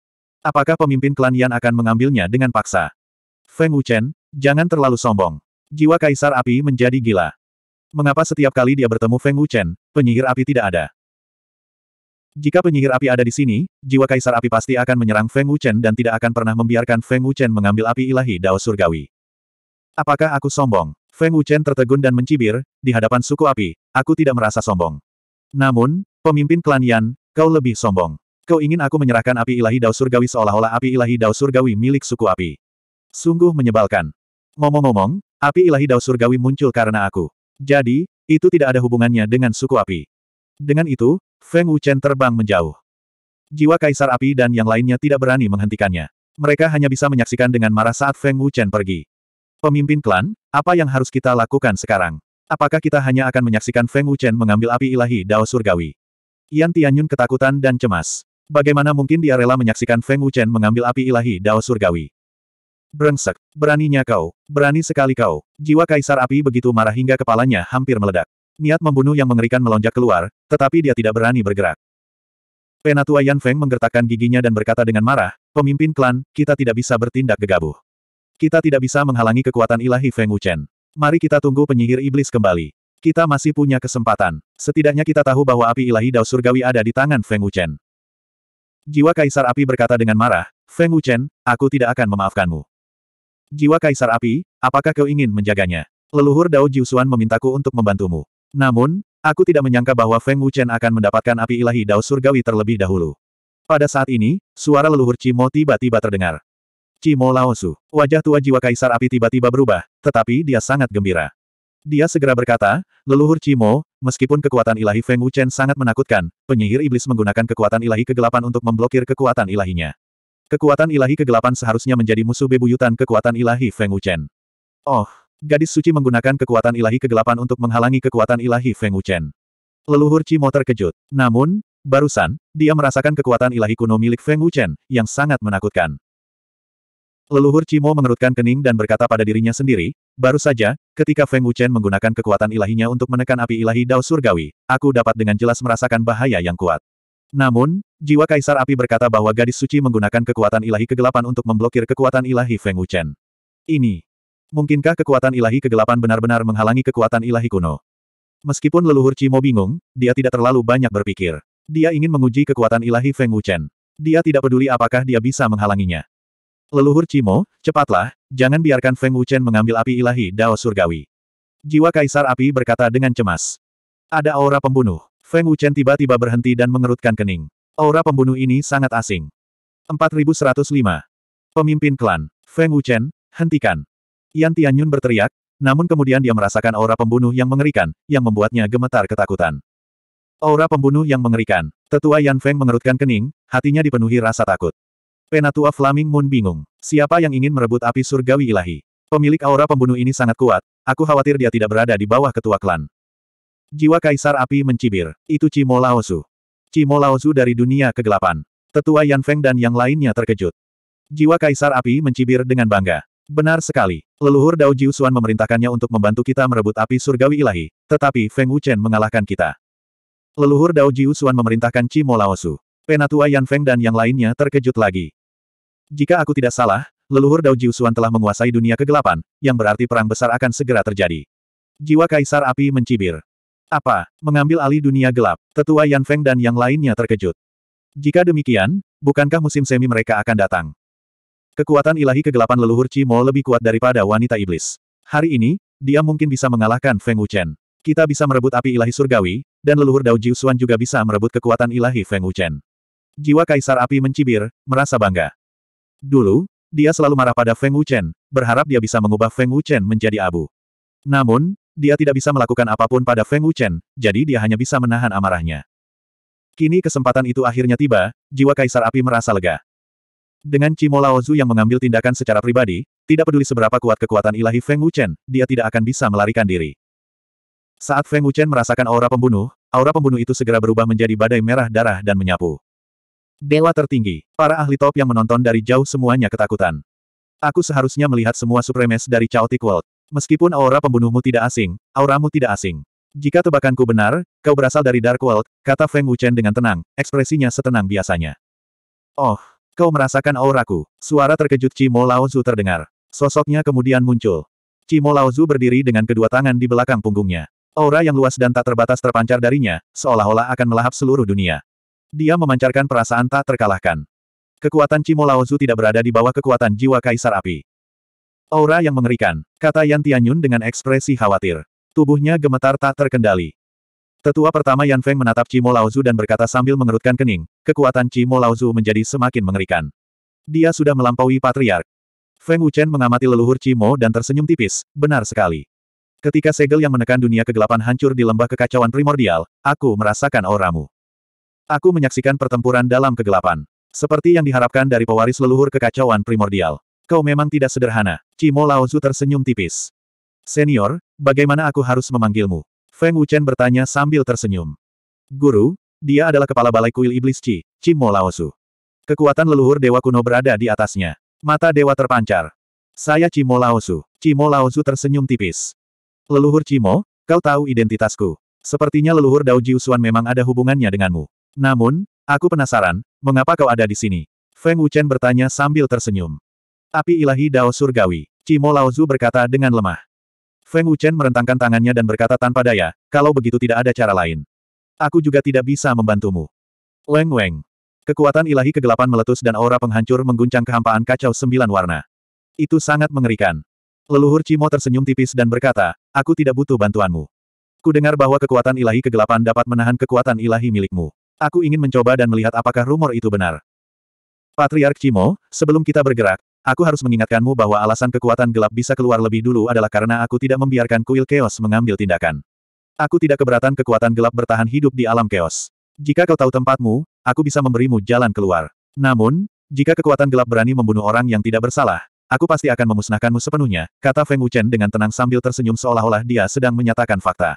Apakah pemimpin klan Yan akan mengambilnya dengan paksa? Feng Wuchen, jangan terlalu sombong. Jiwa kaisar api menjadi gila. Mengapa setiap kali dia bertemu Feng Wuchen, penyihir api tidak ada? Jika penyihir api ada di sini, jiwa kaisar api pasti akan menyerang Feng Wuchen dan tidak akan pernah membiarkan Feng Wuchen mengambil api ilahi Dao Surgawi. Apakah aku sombong? Feng Wuchen tertegun dan mencibir, di hadapan suku api, aku tidak merasa sombong. Namun, pemimpin klan Yan, kau lebih sombong. Kau ingin aku menyerahkan api ilahi Dao Surgawi seolah-olah api ilahi Dao Surgawi milik suku api. Sungguh menyebalkan. Ngomong-ngomong, api ilahi Dao Surgawi muncul karena aku. Jadi, itu tidak ada hubungannya dengan suku api. Dengan itu, Feng Wuchen terbang menjauh. Jiwa Kaisar Api dan yang lainnya tidak berani menghentikannya. Mereka hanya bisa menyaksikan dengan marah saat Feng Wuchen pergi. Pemimpin klan, apa yang harus kita lakukan sekarang? Apakah kita hanya akan menyaksikan Feng Wuchen mengambil api ilahi Dao Surgawi? Yan Tianyun ketakutan dan cemas. Bagaimana mungkin dia rela menyaksikan Feng Wuchen mengambil api ilahi Dao Surgawi? Berengsek, beraninya kau, berani sekali kau. Jiwa Kaisar Api begitu marah hingga kepalanya hampir meledak. Niat membunuh yang mengerikan melonjak keluar, tetapi dia tidak berani bergerak. Penatua Yan Feng menggertakkan giginya dan berkata dengan marah, pemimpin klan, kita tidak bisa bertindak gegabah. Kita tidak bisa menghalangi kekuatan ilahi Feng Wuchen. Mari kita tunggu penyihir iblis kembali. Kita masih punya kesempatan. Setidaknya kita tahu bahwa api ilahi Dao Surgawi ada di tangan Feng Wuchen. Jiwa Kaisar Api berkata dengan marah, Feng Wuchen, aku tidak akan memaafkanmu. Jiwa Kaisar Api, apakah kau ingin menjaganya? Leluhur Dao Jiusuan memintaku untuk membantumu. Namun, aku tidak menyangka bahwa Feng Wuchen akan mendapatkan api ilahi dao surgawi terlebih dahulu. Pada saat ini, suara leluhur Cimo tiba-tiba terdengar. Cimo Laosu, wajah tua jiwa kaisar api tiba-tiba berubah, tetapi dia sangat gembira. Dia segera berkata, leluhur Cimo, meskipun kekuatan ilahi Feng Wuchen sangat menakutkan, penyihir iblis menggunakan kekuatan ilahi kegelapan untuk memblokir kekuatan ilahinya. Kekuatan ilahi kegelapan seharusnya menjadi musuh bebuyutan kekuatan ilahi Feng Wuchen. Oh, Gadis suci menggunakan kekuatan ilahi kegelapan untuk menghalangi kekuatan ilahi Feng Wuchen. Leluhur Cimo terkejut. Namun, barusan, dia merasakan kekuatan ilahi kuno milik Feng Wuchen, yang sangat menakutkan. Leluhur Cimo mengerutkan kening dan berkata pada dirinya sendiri, baru saja, ketika Feng Wuchen menggunakan kekuatan ilahinya untuk menekan api ilahi Dao Surgawi, aku dapat dengan jelas merasakan bahaya yang kuat. Namun, jiwa Kaisar Api berkata bahwa gadis suci menggunakan kekuatan ilahi kegelapan untuk memblokir kekuatan ilahi Feng Wuchen. Ini, Mungkinkah kekuatan ilahi kegelapan benar-benar menghalangi kekuatan ilahi kuno? Meskipun leluhur Cimo bingung, dia tidak terlalu banyak berpikir. Dia ingin menguji kekuatan ilahi Feng Wuchen. Dia tidak peduli apakah dia bisa menghalanginya. Leluhur Cimo, cepatlah, jangan biarkan Feng Wuchen mengambil api ilahi Dao Surgawi. Jiwa Kaisar Api berkata dengan cemas. Ada aura pembunuh. Feng Wuchen tiba-tiba berhenti dan mengerutkan kening. Aura pembunuh ini sangat asing. 4105. Pemimpin klan. Feng Wuchen, hentikan. Yan Tianyun berteriak, namun kemudian dia merasakan aura pembunuh yang mengerikan, yang membuatnya gemetar ketakutan. Aura pembunuh yang mengerikan. Tetua Yan Feng mengerutkan kening, hatinya dipenuhi rasa takut. Penatua Flaming Moon bingung. Siapa yang ingin merebut api surgawi ilahi? Pemilik aura pembunuh ini sangat kuat, aku khawatir dia tidak berada di bawah ketua klan. Jiwa Kaisar Api mencibir. Itu Cimo Laosu. Cimo Laosu dari dunia kegelapan. Tetua Yan Feng dan yang lainnya terkejut. Jiwa Kaisar Api mencibir dengan bangga. Benar sekali. Leluhur Dao Jiusuan memerintahkannya untuk membantu kita merebut api surgawi ilahi, tetapi Feng Wuchen mengalahkan kita. Leluhur Dao Jiusuan memerintahkan Chi Penatua Yan Feng dan yang lainnya terkejut lagi. Jika aku tidak salah, leluhur Dao Jiusuan telah menguasai dunia kegelapan, yang berarti perang besar akan segera terjadi. Jiwa Kaisar Api mencibir. Apa? Mengambil alih dunia gelap, tetua Yan Feng dan yang lainnya terkejut. Jika demikian, bukankah musim semi mereka akan datang? Kekuatan ilahi kegelapan leluhur Cimo lebih kuat daripada wanita iblis. Hari ini, dia mungkin bisa mengalahkan Feng Wuchen. Kita bisa merebut api ilahi surgawi, dan leluhur Dao Jiusuan juga bisa merebut kekuatan ilahi Feng Wuchen. Jiwa Kaisar Api mencibir, merasa bangga. Dulu, dia selalu marah pada Feng Wuchen, berharap dia bisa mengubah Feng Wuchen menjadi abu. Namun, dia tidak bisa melakukan apapun pada Feng Wuchen, jadi dia hanya bisa menahan amarahnya. Kini kesempatan itu akhirnya tiba, jiwa Kaisar Api merasa lega. Dengan Cimo Laozu yang mengambil tindakan secara pribadi, tidak peduli seberapa kuat kekuatan ilahi Feng Wuchen, dia tidak akan bisa melarikan diri. Saat Feng Wuchen merasakan aura pembunuh, aura pembunuh itu segera berubah menjadi badai merah darah dan menyapu. Dewa tertinggi, para ahli top yang menonton dari jauh semuanya ketakutan. Aku seharusnya melihat semua supremes dari Chaotic World. Meskipun aura pembunuhmu tidak asing, auramu tidak asing. Jika tebakanku benar, kau berasal dari Dark World, kata Feng Wuchen dengan tenang, ekspresinya setenang biasanya. Oh, Kau merasakan auraku. Suara terkejut Cimo Laozu terdengar. Sosoknya kemudian muncul. Cimo Laozu berdiri dengan kedua tangan di belakang punggungnya. Aura yang luas dan tak terbatas terpancar darinya, seolah-olah akan melahap seluruh dunia. Dia memancarkan perasaan tak terkalahkan. Kekuatan Cimo Laozu tidak berada di bawah kekuatan jiwa Kaisar Api. Aura yang mengerikan, kata Yan Tianyun dengan ekspresi khawatir. Tubuhnya gemetar tak terkendali. Tetua pertama Yan Feng menatap Cimo Laozu dan berkata sambil mengerutkan kening, kekuatan Cimo Laozu menjadi semakin mengerikan. Dia sudah melampaui patriark. Feng Wuchen mengamati leluhur Cimo dan tersenyum tipis, benar sekali. Ketika segel yang menekan dunia kegelapan hancur di lembah kekacauan primordial, aku merasakan auramu. Aku menyaksikan pertempuran dalam kegelapan. Seperti yang diharapkan dari pewaris leluhur kekacauan primordial. Kau memang tidak sederhana. Cimo Laozu tersenyum tipis. Senior, bagaimana aku harus memanggilmu? Feng Wuchen bertanya sambil tersenyum. Guru, dia adalah kepala balai kuil iblis Ci, Ci Mo Laosu. Kekuatan leluhur dewa kuno berada di atasnya. Mata dewa terpancar. Saya Ci Mo Laosu. Ci Mo Laosu tersenyum tipis. Leluhur Ci Mo, kau tahu identitasku. Sepertinya leluhur Dao Jiusuan memang ada hubungannya denganmu. Namun, aku penasaran, mengapa kau ada di sini? Feng Wuchen bertanya sambil tersenyum. Api ilahi Dao Surgawi, Cimo Laozu berkata dengan lemah. Feng Wuchen merentangkan tangannya dan berkata tanpa daya, kalau begitu tidak ada cara lain. Aku juga tidak bisa membantumu. Leng Weng. Kekuatan ilahi kegelapan meletus dan aura penghancur mengguncang kehampaan kacau sembilan warna. Itu sangat mengerikan. Leluhur Cimo tersenyum tipis dan berkata, aku tidak butuh bantuanmu. Ku dengar bahwa kekuatan ilahi kegelapan dapat menahan kekuatan ilahi milikmu. Aku ingin mencoba dan melihat apakah rumor itu benar. Patriark Cimo, sebelum kita bergerak, Aku harus mengingatkanmu bahwa alasan kekuatan gelap bisa keluar lebih dulu adalah karena aku tidak membiarkan kuil keos mengambil tindakan. Aku tidak keberatan kekuatan gelap bertahan hidup di alam keos. Jika kau tahu tempatmu, aku bisa memberimu jalan keluar. Namun, jika kekuatan gelap berani membunuh orang yang tidak bersalah, aku pasti akan memusnahkanmu sepenuhnya, kata Feng Wuchen dengan tenang sambil tersenyum seolah-olah dia sedang menyatakan fakta.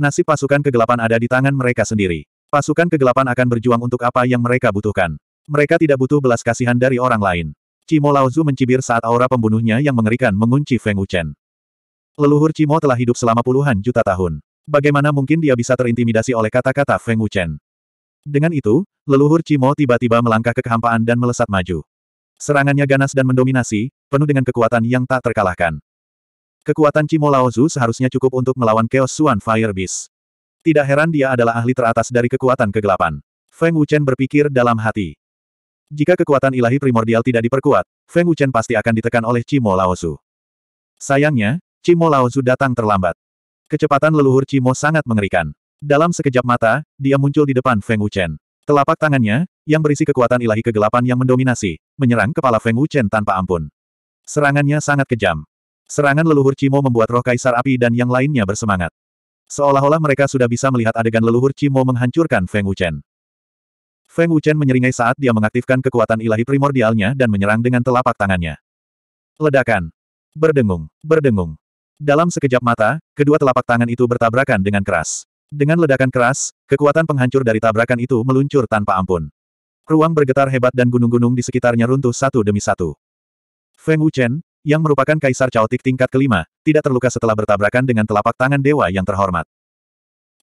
Nasib pasukan kegelapan ada di tangan mereka sendiri. Pasukan kegelapan akan berjuang untuk apa yang mereka butuhkan. Mereka tidak butuh belas kasihan dari orang lain. Cimo Laozu mencibir saat aura pembunuhnya yang mengerikan mengunci Feng Wuchen. Leluhur Cimo telah hidup selama puluhan juta tahun. Bagaimana mungkin dia bisa terintimidasi oleh kata-kata Feng Wuchen? Dengan itu, leluhur Cimo tiba-tiba melangkah ke kehampaan dan melesat maju. Serangannya ganas dan mendominasi, penuh dengan kekuatan yang tak terkalahkan. Kekuatan Cimo Laozu seharusnya cukup untuk melawan Chaos Suan Fire Beast. Tidak heran dia adalah ahli teratas dari kekuatan kegelapan. Feng Wuchen berpikir dalam hati. Jika kekuatan ilahi primordial tidak diperkuat, Feng Wuchen pasti akan ditekan oleh Cimo Laosu. Sayangnya, Cimo Laosu datang terlambat. Kecepatan leluhur Cimo sangat mengerikan. Dalam sekejap mata, dia muncul di depan Feng Wuchen. Telapak tangannya, yang berisi kekuatan ilahi kegelapan yang mendominasi, menyerang kepala Feng Wuchen tanpa ampun. Serangannya sangat kejam. Serangan leluhur Cimo membuat roh kaisar api dan yang lainnya bersemangat. Seolah-olah mereka sudah bisa melihat adegan leluhur Cimo menghancurkan Feng Wuchen. Feng Wuchen menyeringai saat dia mengaktifkan kekuatan ilahi primordialnya dan menyerang dengan telapak tangannya. Ledakan. Berdengung, berdengung. Dalam sekejap mata, kedua telapak tangan itu bertabrakan dengan keras. Dengan ledakan keras, kekuatan penghancur dari tabrakan itu meluncur tanpa ampun. Ruang bergetar hebat dan gunung-gunung di sekitarnya runtuh satu demi satu. Feng Wuchen, yang merupakan kaisar caotik tingkat kelima, tidak terluka setelah bertabrakan dengan telapak tangan dewa yang terhormat.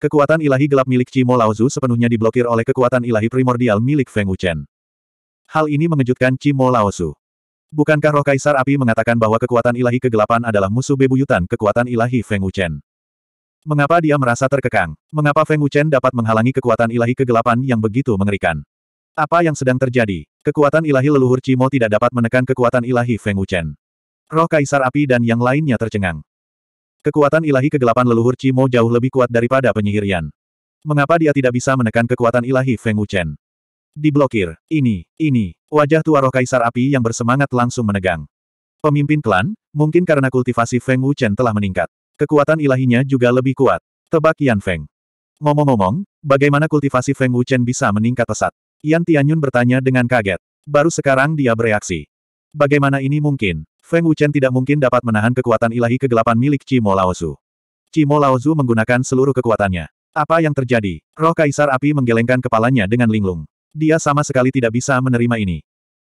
Kekuatan ilahi gelap milik Cimo Laozu sepenuhnya diblokir oleh kekuatan ilahi primordial milik Feng Wuchen. Hal ini mengejutkan Cimo Laozu. Bukankah roh kaisar api mengatakan bahwa kekuatan ilahi kegelapan adalah musuh bebuyutan kekuatan ilahi Feng Wuchen? Mengapa dia merasa terkekang? Mengapa Feng Wuchen dapat menghalangi kekuatan ilahi kegelapan yang begitu mengerikan? Apa yang sedang terjadi? Kekuatan ilahi leluhur Cimo tidak dapat menekan kekuatan ilahi Feng Wuchen. Roh kaisar api dan yang lainnya tercengang. Kekuatan ilahi kegelapan leluhur Cimo jauh lebih kuat daripada penyihir Yan. Mengapa dia tidak bisa menekan kekuatan ilahi Feng Wuchen? Diblokir. Ini, ini. Wajah tua roh kaisar api yang bersemangat langsung menegang. Pemimpin klan, mungkin karena kultivasi Feng Wuchen telah meningkat. Kekuatan ilahinya juga lebih kuat. Tebak Yan Feng. Ngomong-ngomong, bagaimana kultivasi Feng Wuchen bisa meningkat pesat? Yan Tianyun bertanya dengan kaget. Baru sekarang dia bereaksi. Bagaimana ini mungkin? Feng Wuchen tidak mungkin dapat menahan kekuatan ilahi kegelapan milik Cimo Laozu. Cimo Laozu menggunakan seluruh kekuatannya. Apa yang terjadi? Roh Kaisar Api menggelengkan kepalanya dengan linglung. Dia sama sekali tidak bisa menerima ini.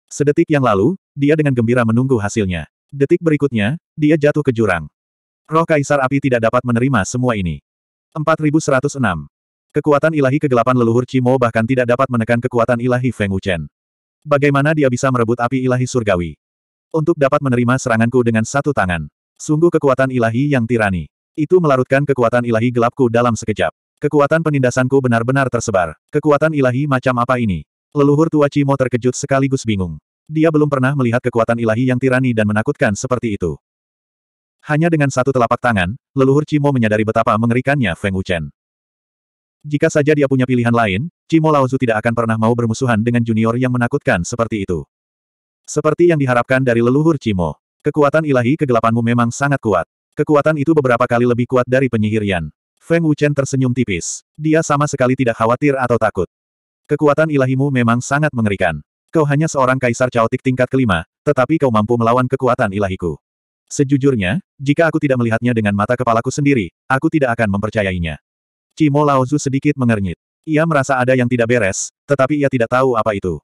Sedetik yang lalu, dia dengan gembira menunggu hasilnya. Detik berikutnya, dia jatuh ke jurang. Roh Kaisar Api tidak dapat menerima semua ini. 4106. Kekuatan ilahi kegelapan leluhur Cimo bahkan tidak dapat menekan kekuatan ilahi Feng Wuchen. Bagaimana dia bisa merebut api ilahi surgawi? Untuk dapat menerima seranganku dengan satu tangan. Sungguh kekuatan ilahi yang tirani. Itu melarutkan kekuatan ilahi gelapku dalam sekejap. Kekuatan penindasanku benar-benar tersebar. Kekuatan ilahi macam apa ini? Leluhur tua Cimo terkejut sekaligus bingung. Dia belum pernah melihat kekuatan ilahi yang tirani dan menakutkan seperti itu. Hanya dengan satu telapak tangan, leluhur Cimo menyadari betapa mengerikannya Feng Wuchen. Jika saja dia punya pilihan lain, Cimo Laozu tidak akan pernah mau bermusuhan dengan junior yang menakutkan seperti itu. Seperti yang diharapkan dari leluhur Cimo, kekuatan ilahi kegelapanmu memang sangat kuat. Kekuatan itu beberapa kali lebih kuat dari penyihirian. Feng Wuchen tersenyum tipis. Dia sama sekali tidak khawatir atau takut. Kekuatan ilahimu memang sangat mengerikan. Kau hanya seorang kaisar caotik tingkat kelima, tetapi kau mampu melawan kekuatan ilahiku. Sejujurnya, jika aku tidak melihatnya dengan mata kepalaku sendiri, aku tidak akan mempercayainya. Cimo Laozu sedikit mengernyit. Ia merasa ada yang tidak beres, tetapi ia tidak tahu apa itu.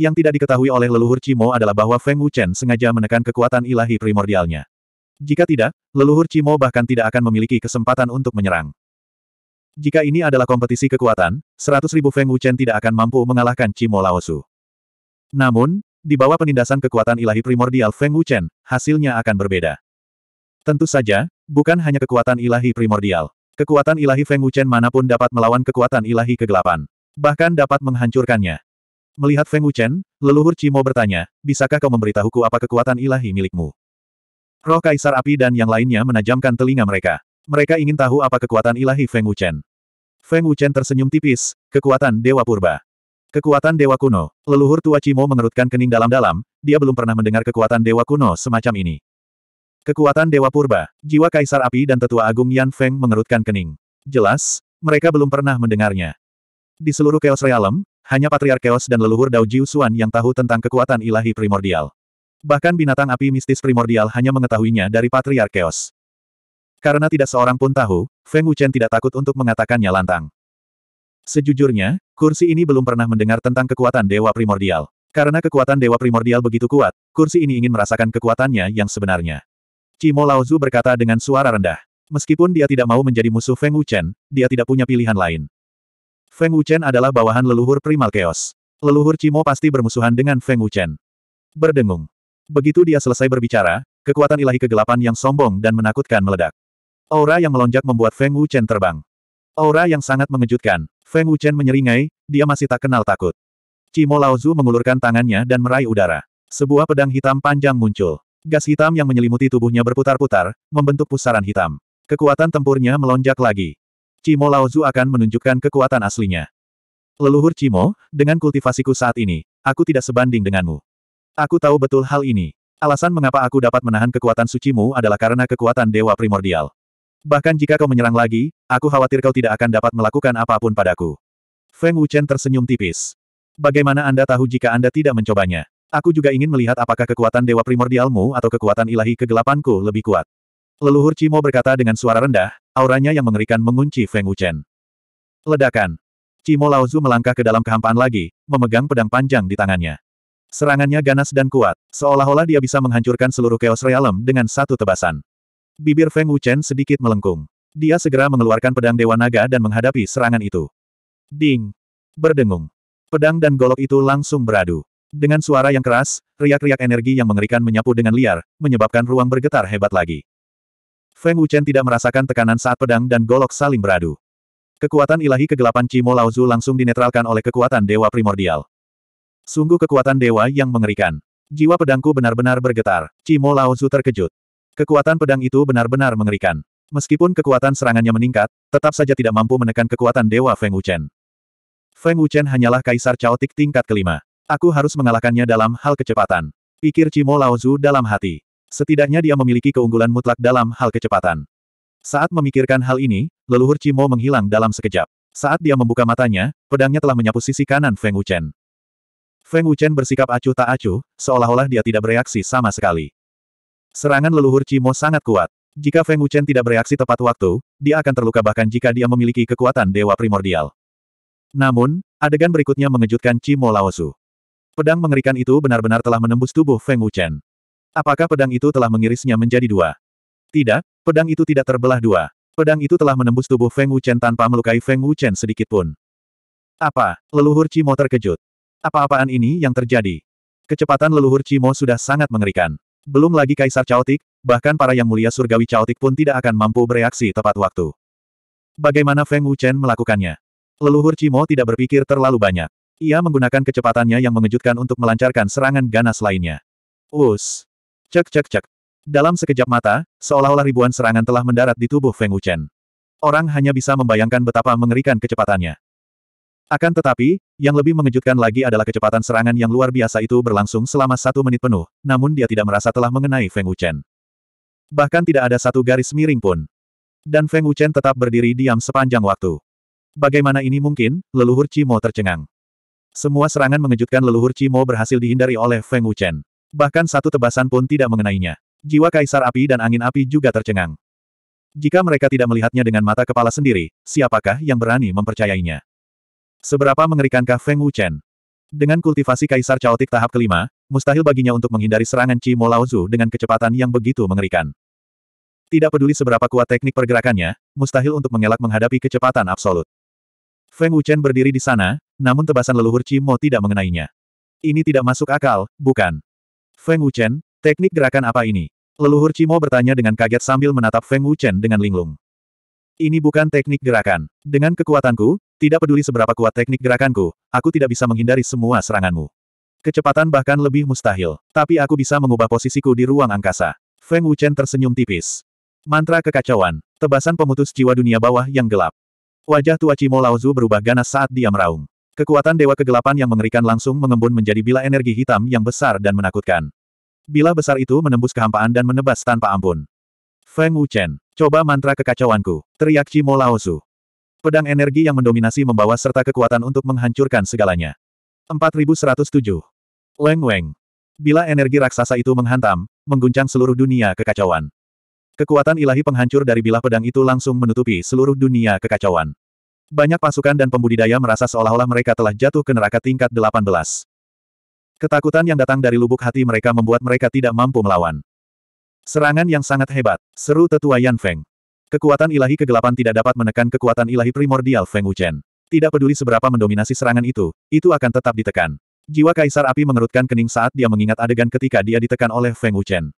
Yang tidak diketahui oleh leluhur Cimo adalah bahwa Feng Wuchen sengaja menekan kekuatan ilahi primordialnya. Jika tidak, leluhur Cimo bahkan tidak akan memiliki kesempatan untuk menyerang. Jika ini adalah kompetisi kekuatan, 100.000 Feng Wuchen tidak akan mampu mengalahkan Cimo Laosu. Namun, di bawah penindasan kekuatan ilahi primordial Feng Wuchen, hasilnya akan berbeda. Tentu saja, bukan hanya kekuatan ilahi primordial. Kekuatan ilahi Feng Wuchen manapun dapat melawan kekuatan ilahi kegelapan. Bahkan dapat menghancurkannya. Melihat Feng Wuchen, leluhur Cimo bertanya, bisakah kau memberitahuku apa kekuatan ilahi milikmu? Roh Kaisar Api dan yang lainnya menajamkan telinga mereka. Mereka ingin tahu apa kekuatan ilahi Feng Wuchen. Feng Wuchen tersenyum tipis, kekuatan Dewa Purba. Kekuatan Dewa Kuno. Leluhur tua Cimo mengerutkan kening dalam-dalam, dia belum pernah mendengar kekuatan Dewa Kuno semacam ini. Kekuatan Dewa Purba, jiwa Kaisar Api dan Tetua Agung Yan Feng mengerutkan kening. Jelas, mereka belum pernah mendengarnya. Di seluruh Chaos Realm, hanya Patriark dan leluhur Dao Jiu yang tahu tentang kekuatan ilahi primordial. Bahkan binatang api mistis primordial hanya mengetahuinya dari Patriark Karena tidak seorang pun tahu, Feng Wuchen tidak takut untuk mengatakannya lantang. Sejujurnya, kursi ini belum pernah mendengar tentang kekuatan Dewa Primordial. Karena kekuatan Dewa Primordial begitu kuat, kursi ini ingin merasakan kekuatannya yang sebenarnya. Cimo Laozu berkata dengan suara rendah. Meskipun dia tidak mau menjadi musuh Feng Wuchen, dia tidak punya pilihan lain. Feng Wuchen adalah bawahan leluhur primal chaos. Leluhur Cimo pasti bermusuhan dengan Feng Wuchen. Berdengung. Begitu dia selesai berbicara, kekuatan ilahi kegelapan yang sombong dan menakutkan meledak. Aura yang melonjak membuat Feng Wuchen terbang. Aura yang sangat mengejutkan. Feng Wuchen menyeringai, dia masih tak kenal takut. Cimo Laozu mengulurkan tangannya dan meraih udara. Sebuah pedang hitam panjang muncul. Gas hitam yang menyelimuti tubuhnya berputar-putar, membentuk pusaran hitam. Kekuatan tempurnya melonjak lagi. Cimo Laozu akan menunjukkan kekuatan aslinya. Leluhur Cimo, dengan kultivasiku saat ini, aku tidak sebanding denganmu. Aku tahu betul hal ini. Alasan mengapa aku dapat menahan kekuatan sucimu adalah karena kekuatan dewa primordial. Bahkan jika kau menyerang lagi, aku khawatir kau tidak akan dapat melakukan apapun padaku. Feng Wuchen tersenyum tipis. Bagaimana Anda tahu jika Anda tidak mencobanya? Aku juga ingin melihat apakah kekuatan dewa primordialmu atau kekuatan ilahi kegelapanku lebih kuat. Leluhur Cimo berkata dengan suara rendah, Auranya yang mengerikan mengunci Feng Wuchen. Ledakan. Cimo Laozu melangkah ke dalam kehampaan lagi, memegang pedang panjang di tangannya. Serangannya ganas dan kuat, seolah-olah dia bisa menghancurkan seluruh Chaos Realm dengan satu tebasan. Bibir Feng Wuchen sedikit melengkung. Dia segera mengeluarkan pedang Dewa Naga dan menghadapi serangan itu. Ding! Berdengung. Pedang dan golok itu langsung beradu. Dengan suara yang keras, riak-riak energi yang mengerikan menyapu dengan liar, menyebabkan ruang bergetar hebat lagi. Feng Wuchen tidak merasakan tekanan saat pedang dan golok saling beradu. Kekuatan ilahi kegelapan Cimo Laozu langsung dinetralkan oleh kekuatan dewa primordial. Sungguh kekuatan dewa yang mengerikan. Jiwa pedangku benar-benar bergetar. Cimo Laozu terkejut. Kekuatan pedang itu benar-benar mengerikan. Meskipun kekuatan serangannya meningkat, tetap saja tidak mampu menekan kekuatan dewa Feng Wuchen. Feng Wuchen hanyalah kaisar caotik tingkat kelima. Aku harus mengalahkannya dalam hal kecepatan. Pikir Cimo Laozu dalam hati. Setidaknya dia memiliki keunggulan mutlak dalam hal kecepatan. Saat memikirkan hal ini, leluhur Cimo menghilang dalam sekejap. Saat dia membuka matanya, pedangnya telah menyapu sisi kanan Feng Wuchen. Feng Wuchen bersikap acuh tak acuh, seolah-olah dia tidak bereaksi sama sekali. Serangan leluhur Cimo sangat kuat. Jika Feng Wuchen tidak bereaksi tepat waktu, dia akan terluka bahkan jika dia memiliki kekuatan dewa primordial. Namun, adegan berikutnya mengejutkan Cimo Laosu. Pedang mengerikan itu benar-benar telah menembus tubuh Feng Wuchen. Apakah pedang itu telah mengirisnya menjadi dua? Tidak, pedang itu tidak terbelah dua. Pedang itu telah menembus tubuh Feng Wuchen tanpa melukai Feng Wuchen sedikitpun. Apa? Leluhur Cimo terkejut. Apa-apaan ini yang terjadi? Kecepatan leluhur Cimo sudah sangat mengerikan. Belum lagi Kaisar Chaotik, bahkan para yang mulia surgawi Chaotik pun tidak akan mampu bereaksi tepat waktu. Bagaimana Feng Wuchen melakukannya? Leluhur Cimo tidak berpikir terlalu banyak. Ia menggunakan kecepatannya yang mengejutkan untuk melancarkan serangan ganas lainnya. Us! Cek cek cek. Dalam sekejap mata, seolah-olah ribuan serangan telah mendarat di tubuh Feng Wuchen. Orang hanya bisa membayangkan betapa mengerikan kecepatannya. Akan tetapi, yang lebih mengejutkan lagi adalah kecepatan serangan yang luar biasa itu berlangsung selama satu menit penuh, namun dia tidak merasa telah mengenai Feng Wuchen. Bahkan tidak ada satu garis miring pun. Dan Feng Wuchen tetap berdiri diam sepanjang waktu. Bagaimana ini mungkin, leluhur Cimo tercengang. Semua serangan mengejutkan leluhur Cimo berhasil dihindari oleh Feng Wuchen. Bahkan satu tebasan pun tidak mengenainya. Jiwa kaisar api dan angin api juga tercengang. Jika mereka tidak melihatnya dengan mata kepala sendiri, siapakah yang berani mempercayainya? Seberapa mengerikankah Feng Wuchen? Dengan kultivasi kaisar caotik tahap kelima, mustahil baginya untuk menghindari serangan Qi Mo dengan kecepatan yang begitu mengerikan. Tidak peduli seberapa kuat teknik pergerakannya, mustahil untuk mengelak menghadapi kecepatan absolut. Feng Wuchen berdiri di sana, namun tebasan leluhur Qi Mo tidak mengenainya. Ini tidak masuk akal, bukan? Feng Wuchen, teknik gerakan apa ini? Leluhur Cimo bertanya dengan kaget sambil menatap Feng Wuchen dengan linglung. Ini bukan teknik gerakan. Dengan kekuatanku, tidak peduli seberapa kuat teknik gerakanku, aku tidak bisa menghindari semua seranganmu. Kecepatan bahkan lebih mustahil, tapi aku bisa mengubah posisiku di ruang angkasa. Feng Wuchen tersenyum tipis. Mantra kekacauan, tebasan pemutus jiwa dunia bawah yang gelap. Wajah tua Cimo Laozu berubah ganas saat dia meraung. Kekuatan Dewa Kegelapan yang mengerikan langsung mengembun menjadi bila energi hitam yang besar dan menakutkan. Bila besar itu menembus kehampaan dan menebas tanpa ampun. Feng Wuchen, coba mantra kekacauanku, teriak Cimo Laosu. Pedang energi yang mendominasi membawa serta kekuatan untuk menghancurkan segalanya. 4107. Leng Weng. Bila energi raksasa itu menghantam, mengguncang seluruh dunia kekacauan. Kekuatan ilahi penghancur dari bila pedang itu langsung menutupi seluruh dunia kekacauan. Banyak pasukan dan pembudidaya merasa seolah-olah mereka telah jatuh ke neraka tingkat 18. Ketakutan yang datang dari lubuk hati mereka membuat mereka tidak mampu melawan. Serangan yang sangat hebat, seru tetua Yan Feng. Kekuatan ilahi kegelapan tidak dapat menekan kekuatan ilahi primordial Feng Wuchen. Tidak peduli seberapa mendominasi serangan itu, itu akan tetap ditekan. Jiwa Kaisar Api mengerutkan kening saat dia mengingat adegan ketika dia ditekan oleh Feng Wuchen.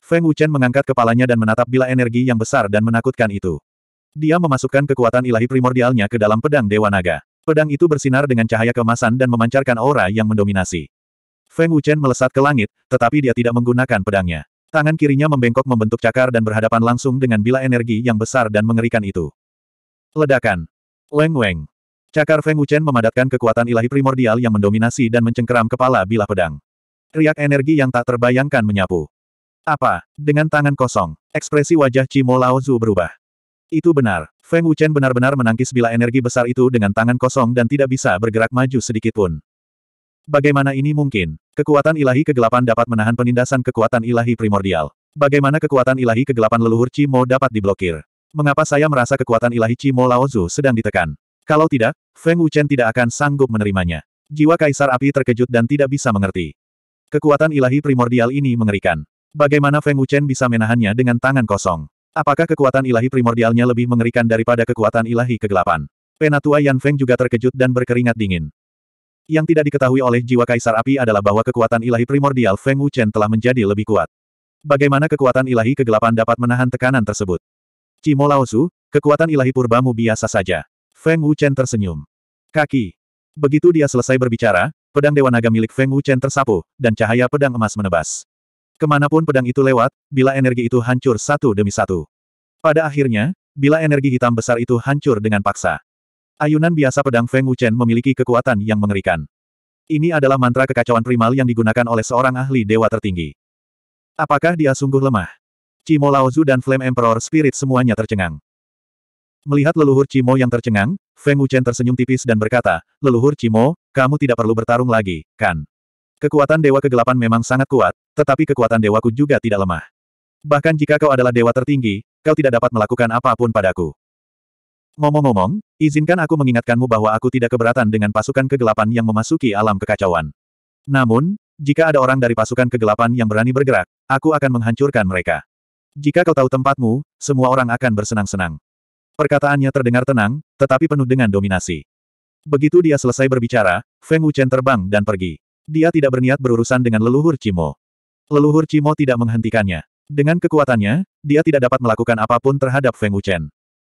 Feng Wuchen mengangkat kepalanya dan menatap bila energi yang besar dan menakutkan itu. Dia memasukkan kekuatan ilahi primordialnya ke dalam pedang Dewa Naga. Pedang itu bersinar dengan cahaya kemasan dan memancarkan aura yang mendominasi. Feng Wuchen melesat ke langit, tetapi dia tidak menggunakan pedangnya. Tangan kirinya membengkok membentuk cakar dan berhadapan langsung dengan bila energi yang besar dan mengerikan itu. Ledakan. Weng Weng. Cakar Feng Wuchen memadatkan kekuatan ilahi primordial yang mendominasi dan mencengkeram kepala bila pedang. Riak energi yang tak terbayangkan menyapu. Apa? Dengan tangan kosong, ekspresi wajah Cimo Lao Zhu berubah. Itu benar. Feng Wuchen benar-benar menangkis bila energi besar itu dengan tangan kosong dan tidak bisa bergerak maju sedikitpun. Bagaimana ini mungkin? Kekuatan ilahi kegelapan dapat menahan penindasan kekuatan ilahi primordial. Bagaimana kekuatan ilahi kegelapan leluhur Cimo dapat diblokir? Mengapa saya merasa kekuatan ilahi Cimo Laozu sedang ditekan? Kalau tidak, Feng Wuchen tidak akan sanggup menerimanya. Jiwa Kaisar Api terkejut dan tidak bisa mengerti. Kekuatan ilahi primordial ini mengerikan. Bagaimana Feng Wuchen bisa menahannya dengan tangan kosong? Apakah kekuatan ilahi primordialnya lebih mengerikan daripada kekuatan ilahi kegelapan? Penatua Yan Feng juga terkejut dan berkeringat dingin. Yang tidak diketahui oleh jiwa kaisar api adalah bahwa kekuatan ilahi primordial Feng Wuchen telah menjadi lebih kuat. Bagaimana kekuatan ilahi kegelapan dapat menahan tekanan tersebut? Cimo Laosu, kekuatan ilahi purbamu biasa saja. Feng Wuchen tersenyum. Kaki. Begitu dia selesai berbicara, pedang Dewa Naga milik Feng Wuchen tersapu, dan cahaya pedang emas menebas. Kemanapun pedang itu lewat, bila energi itu hancur satu demi satu. Pada akhirnya, bila energi hitam besar itu hancur dengan paksa. Ayunan biasa pedang Feng Wuchen memiliki kekuatan yang mengerikan. Ini adalah mantra kekacauan primal yang digunakan oleh seorang ahli dewa tertinggi. Apakah dia sungguh lemah? Cimo Laozu dan Flame Emperor Spirit semuanya tercengang. Melihat leluhur Cimo yang tercengang, Feng Wuchen tersenyum tipis dan berkata, Leluhur Cimo, kamu tidak perlu bertarung lagi, kan? Kekuatan Dewa Kegelapan memang sangat kuat, tetapi kekuatan dewaku juga tidak lemah. Bahkan jika kau adalah dewa tertinggi, kau tidak dapat melakukan apapun padaku. Ngomong-ngomong, izinkan aku mengingatkanmu bahwa aku tidak keberatan dengan pasukan kegelapan yang memasuki alam kekacauan. Namun, jika ada orang dari pasukan kegelapan yang berani bergerak, aku akan menghancurkan mereka. Jika kau tahu tempatmu, semua orang akan bersenang-senang. Perkataannya terdengar tenang, tetapi penuh dengan dominasi. Begitu dia selesai berbicara, Feng Wuchen terbang dan pergi. Dia tidak berniat berurusan dengan leluhur Cimo leluhur Cimo tidak menghentikannya. Dengan kekuatannya, dia tidak dapat melakukan apapun terhadap Feng Wuchen.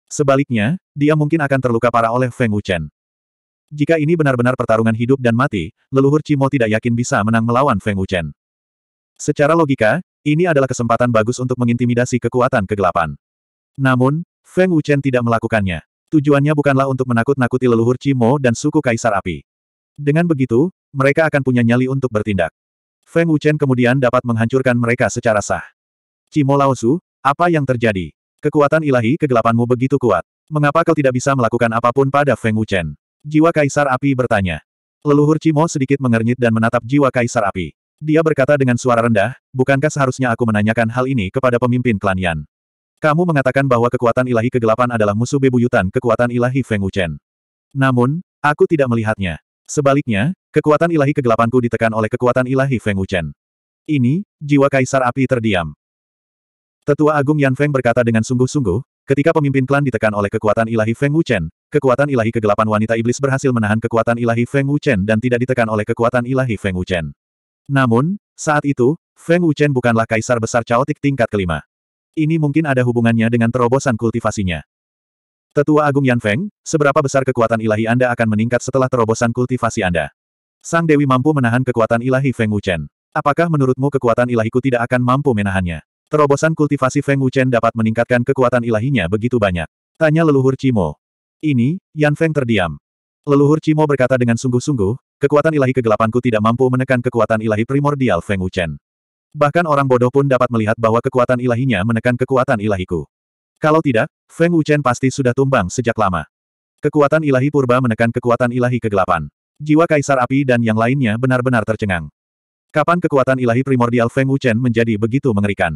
Sebaliknya, dia mungkin akan terluka parah oleh Feng Wuchen. Jika ini benar-benar pertarungan hidup dan mati, leluhur Cimo tidak yakin bisa menang melawan Feng Wuchen. Secara logika, ini adalah kesempatan bagus untuk mengintimidasi kekuatan kegelapan. Namun, Feng Wuchen tidak melakukannya. Tujuannya bukanlah untuk menakut-nakuti leluhur Cimo dan suku Kaisar Api. Dengan begitu, mereka akan punya nyali untuk bertindak. Feng Wuchen kemudian dapat menghancurkan mereka secara sah. Cimo Laosu, apa yang terjadi? Kekuatan ilahi kegelapanmu begitu kuat. Mengapa kau tidak bisa melakukan apapun pada Feng Wuchen? Jiwa Kaisar Api bertanya. Leluhur Cimo sedikit mengernyit dan menatap jiwa Kaisar Api. Dia berkata dengan suara rendah, bukankah seharusnya aku menanyakan hal ini kepada pemimpin klan Yan? Kamu mengatakan bahwa kekuatan ilahi kegelapan adalah musuh bebuyutan kekuatan ilahi Feng Wuchen. Namun, aku tidak melihatnya. Sebaliknya, kekuatan ilahi kegelapanku ditekan oleh kekuatan ilahi Feng Wuchen. Ini, jiwa kaisar api terdiam. Tetua Agung Yan Feng berkata dengan sungguh-sungguh, ketika pemimpin klan ditekan oleh kekuatan ilahi Feng Wuchen, kekuatan ilahi kegelapan wanita iblis berhasil menahan kekuatan ilahi Feng Wuchen dan tidak ditekan oleh kekuatan ilahi Feng Wuchen. Namun, saat itu, Feng Wuchen bukanlah kaisar besar caotik tingkat kelima. Ini mungkin ada hubungannya dengan terobosan kultivasinya. Tetua Agung Yan Feng, seberapa besar kekuatan ilahi Anda akan meningkat setelah terobosan kultivasi Anda? Sang Dewi mampu menahan kekuatan ilahi Feng Wuchen. Apakah menurutmu kekuatan ilahiku tidak akan mampu menahannya? Terobosan kultivasi Feng Wuchen dapat meningkatkan kekuatan ilahinya begitu banyak. Tanya leluhur Cimo. Ini, Yan Feng terdiam. Leluhur Cimo berkata dengan sungguh-sungguh, kekuatan ilahi kegelapanku tidak mampu menekan kekuatan ilahi primordial Feng Wuchen. Bahkan orang bodoh pun dapat melihat bahwa kekuatan ilahinya menekan kekuatan ilahiku. Kalau tidak, Feng Wuchen pasti sudah tumbang sejak lama. Kekuatan ilahi purba menekan kekuatan ilahi kegelapan. Jiwa kaisar api dan yang lainnya benar-benar tercengang. Kapan kekuatan ilahi primordial Feng Wuchen menjadi begitu mengerikan?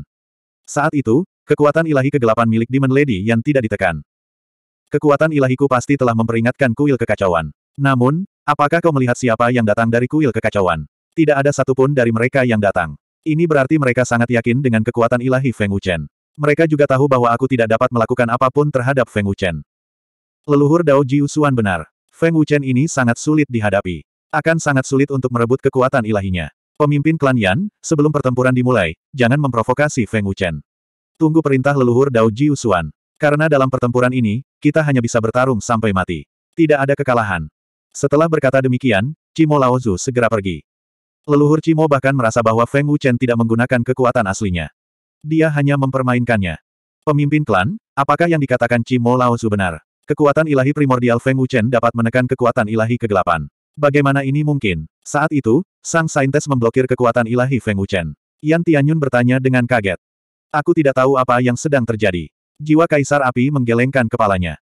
Saat itu, kekuatan ilahi kegelapan milik Demon Lady yang tidak ditekan. Kekuatan ilahiku pasti telah memperingatkan kuil kekacauan. Namun, apakah kau melihat siapa yang datang dari kuil kekacauan? Tidak ada satupun dari mereka yang datang. Ini berarti mereka sangat yakin dengan kekuatan ilahi Feng Wuchen. Mereka juga tahu bahwa aku tidak dapat melakukan apapun terhadap Feng Wuchen. Leluhur Dao Jiusuan benar. Feng Wuchen ini sangat sulit dihadapi. Akan sangat sulit untuk merebut kekuatan ilahinya. Pemimpin klan Yan, sebelum pertempuran dimulai, jangan memprovokasi Feng Wuchen. Tunggu perintah leluhur Dao Jiusuan. Karena dalam pertempuran ini, kita hanya bisa bertarung sampai mati. Tidak ada kekalahan. Setelah berkata demikian, Cimo Laozu segera pergi. Leluhur Cimo bahkan merasa bahwa Feng Wuchen tidak menggunakan kekuatan aslinya. Dia hanya mempermainkannya. Pemimpin klan, apakah yang dikatakan Cimo Laosu benar? Kekuatan ilahi primordial Feng Wuchen dapat menekan kekuatan ilahi kegelapan. Bagaimana ini mungkin? Saat itu, sang saintes memblokir kekuatan ilahi Feng Wuchen. Yan Tianyun bertanya dengan kaget. Aku tidak tahu apa yang sedang terjadi. Jiwa Kaisar Api menggelengkan kepalanya.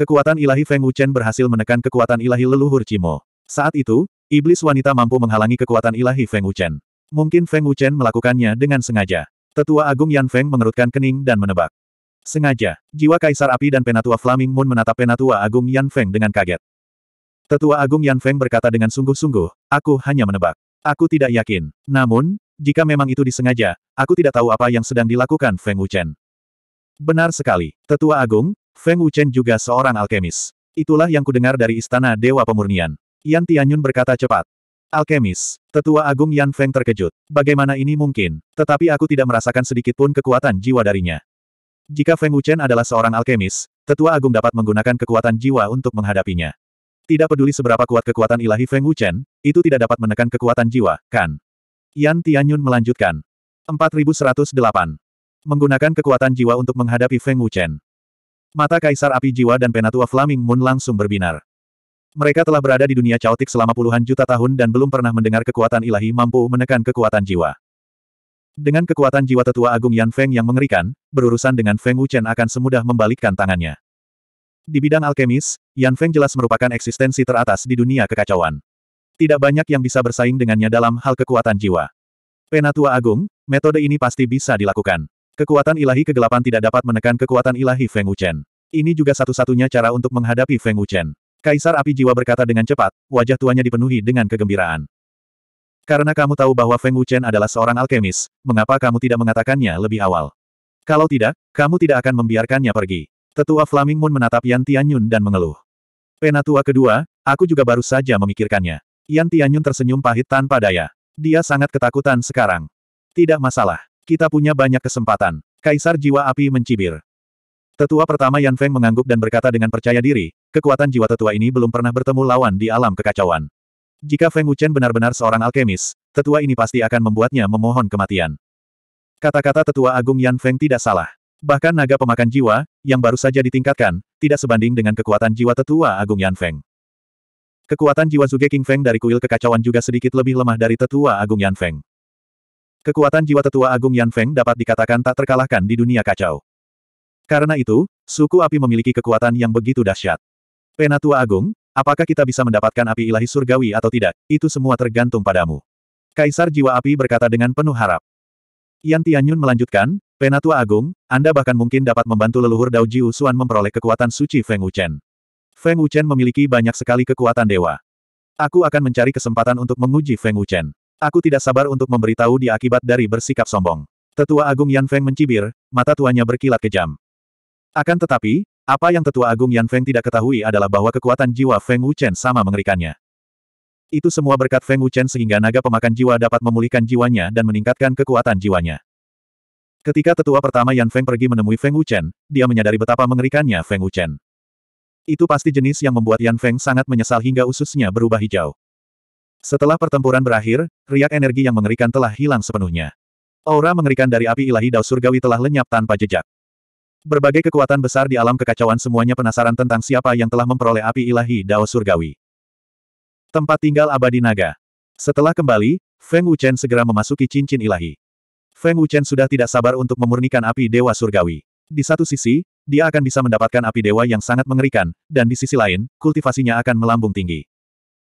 Kekuatan ilahi Feng Wuchen berhasil menekan kekuatan ilahi leluhur Cimo. Saat itu, iblis wanita mampu menghalangi kekuatan ilahi Feng Wuchen. Mungkin Feng Wuchen melakukannya dengan sengaja. Tetua Agung Yan Feng mengerutkan kening dan menebak. Sengaja, jiwa Kaisar Api dan Penatua Flaming Moon menatap Penatua Agung Yan Feng dengan kaget. Tetua Agung Yan Feng berkata dengan sungguh-sungguh, aku hanya menebak. Aku tidak yakin. Namun, jika memang itu disengaja, aku tidak tahu apa yang sedang dilakukan Feng Wuchen. Benar sekali, Tetua Agung, Feng Wuchen juga seorang alkemis. Itulah yang kudengar dari Istana Dewa Pemurnian. Yan Tianyun berkata cepat, Alkemis. Tetua Agung Yan Feng terkejut. Bagaimana ini mungkin? Tetapi aku tidak merasakan sedikit pun kekuatan jiwa darinya. Jika Feng Wuchen adalah seorang alkemis, Tetua Agung dapat menggunakan kekuatan jiwa untuk menghadapinya. Tidak peduli seberapa kuat kekuatan ilahi Feng Wuchen, itu tidak dapat menekan kekuatan jiwa, kan? Yan Tianyun melanjutkan. 4108. Menggunakan kekuatan jiwa untuk menghadapi Feng Wuchen. Mata Kaisar Api Jiwa dan Penatua Flaming Moon langsung berbinar. Mereka telah berada di dunia caotik selama puluhan juta tahun dan belum pernah mendengar kekuatan ilahi mampu menekan kekuatan jiwa. Dengan kekuatan jiwa tetua agung Yan Feng yang mengerikan, berurusan dengan Feng Wuchen akan semudah membalikkan tangannya. Di bidang alkemis, Yan Feng jelas merupakan eksistensi teratas di dunia kekacauan. Tidak banyak yang bisa bersaing dengannya dalam hal kekuatan jiwa. Penatua Agung, metode ini pasti bisa dilakukan. Kekuatan ilahi kegelapan tidak dapat menekan kekuatan ilahi Feng Wuchen. Ini juga satu-satunya cara untuk menghadapi Feng Wuchen. Kaisar Api Jiwa berkata dengan cepat, wajah tuanya dipenuhi dengan kegembiraan. Karena kamu tahu bahwa Feng Wuchen adalah seorang alkemis, mengapa kamu tidak mengatakannya lebih awal? Kalau tidak, kamu tidak akan membiarkannya pergi. Tetua Flaming Moon menatap Yan Tianyun dan mengeluh. Penatua kedua, aku juga baru saja memikirkannya. Yan Tianyun tersenyum pahit tanpa daya. Dia sangat ketakutan sekarang. Tidak masalah, kita punya banyak kesempatan. Kaisar Jiwa Api mencibir. Tetua pertama Yan Feng mengangguk dan berkata dengan percaya diri, Kekuatan jiwa tetua ini belum pernah bertemu lawan di alam kekacauan. Jika Feng Wuchen benar-benar seorang alkemis, tetua ini pasti akan membuatnya memohon kematian. Kata-kata tetua agung Yan Feng tidak salah. Bahkan naga pemakan jiwa, yang baru saja ditingkatkan, tidak sebanding dengan kekuatan jiwa tetua agung Yan Feng. Kekuatan jiwa Zuge King Feng dari kuil kekacauan juga sedikit lebih lemah dari tetua agung Yan Feng. Kekuatan jiwa tetua agung Yan Feng dapat dikatakan tak terkalahkan di dunia kacau. Karena itu, suku api memiliki kekuatan yang begitu dahsyat. Penatua Agung, apakah kita bisa mendapatkan api ilahi surgawi atau tidak, itu semua tergantung padamu. Kaisar Jiwa Api berkata dengan penuh harap. Yan Tianyun melanjutkan, Penatua Agung, Anda bahkan mungkin dapat membantu leluhur Dao Ji Usuan memperoleh kekuatan suci Feng Wuchen. Feng Wuchen memiliki banyak sekali kekuatan dewa. Aku akan mencari kesempatan untuk menguji Feng Wuchen. Aku tidak sabar untuk memberitahu di akibat dari bersikap sombong. Tetua Agung Yan Feng mencibir, mata tuanya berkilat kejam. Akan tetapi, apa yang tetua agung Yan Feng tidak ketahui adalah bahwa kekuatan jiwa Feng Wuchen sama mengerikannya. Itu semua berkat Feng Wuchen sehingga naga pemakan jiwa dapat memulihkan jiwanya dan meningkatkan kekuatan jiwanya. Ketika tetua pertama Yan Feng pergi menemui Feng Wuchen, dia menyadari betapa mengerikannya Feng Wuchen. Itu pasti jenis yang membuat Yan Feng sangat menyesal hingga ususnya berubah hijau. Setelah pertempuran berakhir, riak energi yang mengerikan telah hilang sepenuhnya. Aura mengerikan dari api ilahi Dao Surgawi telah lenyap tanpa jejak. Berbagai kekuatan besar di alam kekacauan semuanya penasaran tentang siapa yang telah memperoleh api ilahi Dao Surgawi. Tempat tinggal abadi naga. Setelah kembali, Feng Wuchen segera memasuki cincin ilahi. Feng Wuchen sudah tidak sabar untuk memurnikan api Dewa Surgawi. Di satu sisi, dia akan bisa mendapatkan api dewa yang sangat mengerikan, dan di sisi lain, kultivasinya akan melambung tinggi.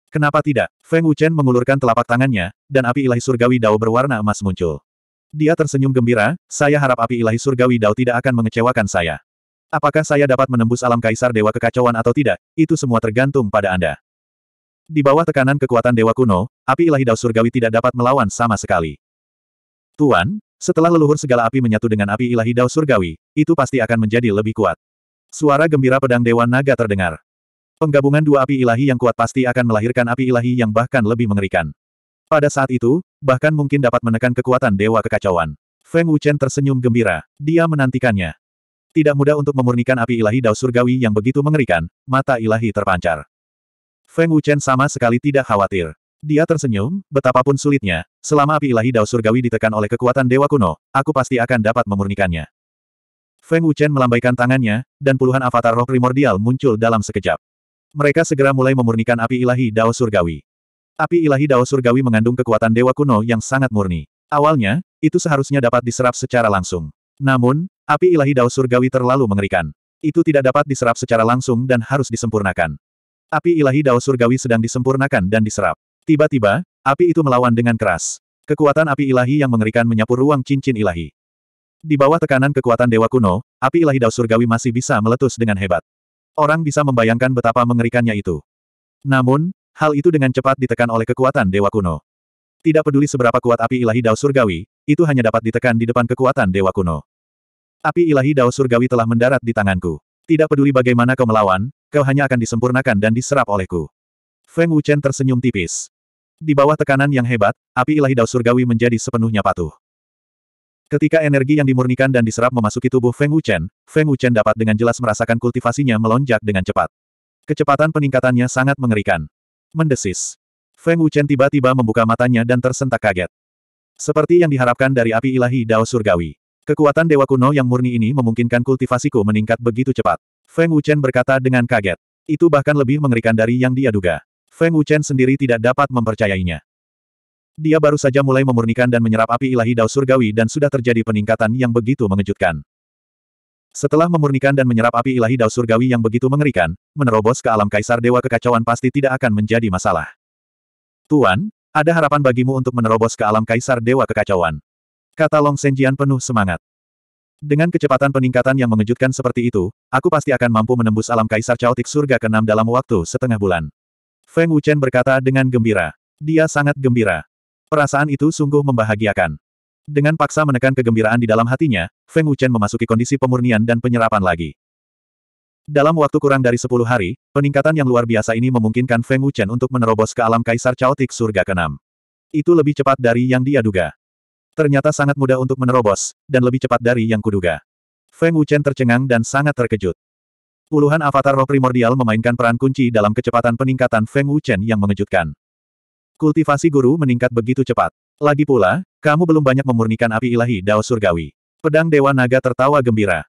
Kenapa tidak? Feng Wuchen mengulurkan telapak tangannya, dan api ilahi surgawi Dao berwarna emas muncul. Dia tersenyum gembira, saya harap api ilahi surgawi Dao tidak akan mengecewakan saya. Apakah saya dapat menembus alam kaisar dewa kekacauan atau tidak, itu semua tergantung pada Anda. Di bawah tekanan kekuatan dewa kuno, api ilahi Dao surgawi tidak dapat melawan sama sekali. Tuan, setelah leluhur segala api menyatu dengan api ilahi Dao surgawi, itu pasti akan menjadi lebih kuat. Suara gembira pedang dewa naga terdengar. Penggabungan dua api ilahi yang kuat pasti akan melahirkan api ilahi yang bahkan lebih mengerikan. Pada saat itu, bahkan mungkin dapat menekan kekuatan Dewa Kekacauan. Feng Wuchen tersenyum gembira. Dia menantikannya. Tidak mudah untuk memurnikan api ilahi dao surgawi yang begitu mengerikan, mata ilahi terpancar. Feng Wuchen sama sekali tidak khawatir. Dia tersenyum, betapapun sulitnya, selama api ilahi dao surgawi ditekan oleh kekuatan dewa kuno, aku pasti akan dapat memurnikannya. Feng Wuchen melambaikan tangannya, dan puluhan avatar roh primordial muncul dalam sekejap. Mereka segera mulai memurnikan api ilahi dao surgawi. Api ilahi Dao Surgawi mengandung kekuatan dewa kuno yang sangat murni. Awalnya, itu seharusnya dapat diserap secara langsung. Namun, api ilahi Dao Surgawi terlalu mengerikan. Itu tidak dapat diserap secara langsung dan harus disempurnakan. Api ilahi Dao Surgawi sedang disempurnakan dan diserap. Tiba-tiba, api itu melawan dengan keras. Kekuatan api ilahi yang mengerikan menyapu ruang cincin ilahi. Di bawah tekanan kekuatan dewa kuno, api ilahi Dao Surgawi masih bisa meletus dengan hebat. Orang bisa membayangkan betapa mengerikannya itu. Namun, Hal itu dengan cepat ditekan oleh kekuatan Dewa Kuno. Tidak peduli seberapa kuat api ilahi Dao Surgawi, itu hanya dapat ditekan di depan kekuatan Dewa Kuno. Api ilahi Dao Surgawi telah mendarat di tanganku. Tidak peduli bagaimana kau melawan, kau hanya akan disempurnakan dan diserap olehku. Feng Wuchen tersenyum tipis. Di bawah tekanan yang hebat, api ilahi Dao Surgawi menjadi sepenuhnya patuh. Ketika energi yang dimurnikan dan diserap memasuki tubuh Feng Wuchen, Feng Wuchen dapat dengan jelas merasakan kultivasinya melonjak dengan cepat. Kecepatan peningkatannya sangat mengerikan. Mendesis. Feng Wuchen tiba-tiba membuka matanya dan tersentak kaget. Seperti yang diharapkan dari api ilahi Dao Surgawi. Kekuatan Dewa Kuno yang murni ini memungkinkan kultivasiku meningkat begitu cepat. Feng Wuchen berkata dengan kaget. Itu bahkan lebih mengerikan dari yang dia duga. Feng Wuchen sendiri tidak dapat mempercayainya. Dia baru saja mulai memurnikan dan menyerap api ilahi Dao Surgawi dan sudah terjadi peningkatan yang begitu mengejutkan. Setelah memurnikan dan menyerap api ilahi dao surgawi yang begitu mengerikan, menerobos ke alam kaisar dewa kekacauan pasti tidak akan menjadi masalah. Tuan, ada harapan bagimu untuk menerobos ke alam kaisar dewa kekacauan. Kata Long Senjian penuh semangat. Dengan kecepatan peningkatan yang mengejutkan seperti itu, aku pasti akan mampu menembus alam kaisar caotik surga ke keenam dalam waktu setengah bulan. Feng Wuchen berkata dengan gembira. Dia sangat gembira. Perasaan itu sungguh membahagiakan. Dengan paksa menekan kegembiraan di dalam hatinya, Feng Wuchen memasuki kondisi pemurnian dan penyerapan lagi. Dalam waktu kurang dari 10 hari, peningkatan yang luar biasa ini memungkinkan Feng Wuchen untuk menerobos ke alam Kaisar Chaotic Surga ke-6. Itu lebih cepat dari yang dia duga. Ternyata sangat mudah untuk menerobos, dan lebih cepat dari yang kuduga. Feng Wuchen tercengang dan sangat terkejut. Puluhan avatar roh primordial memainkan peran kunci dalam kecepatan peningkatan Feng Wuchen yang mengejutkan. Kultivasi guru meningkat begitu cepat. Lagi pula, kamu belum banyak memurnikan api ilahi Dao Surgawi. Pedang Dewa Naga tertawa gembira.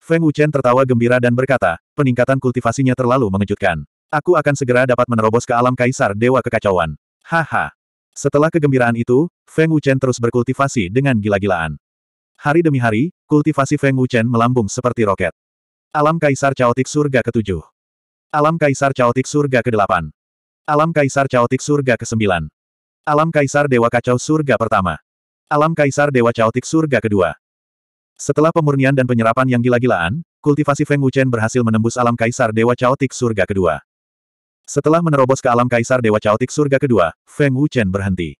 Feng Wuchen tertawa gembira dan berkata, peningkatan kultivasinya terlalu mengejutkan. Aku akan segera dapat menerobos ke alam kaisar Dewa Kekacauan. Haha. Setelah kegembiraan itu, Feng Wuchen terus berkultivasi dengan gila-gilaan. Hari demi hari, kultivasi Feng Wuchen melambung seperti roket. Alam Kaisar Chaotik Surga ke-7 Alam Kaisar Chaotik Surga ke-8 Alam Kaisar Caotik Surga ke-9. Alam Kaisar Dewa Kacau Surga pertama. Alam Kaisar Dewa Caotik Surga kedua. Setelah pemurnian dan penyerapan yang gila-gilaan, kultivasi Feng Wuchen berhasil menembus Alam Kaisar Dewa Caotik Surga kedua. Setelah menerobos ke Alam Kaisar Dewa Caotik Surga kedua, Feng Wuchen berhenti.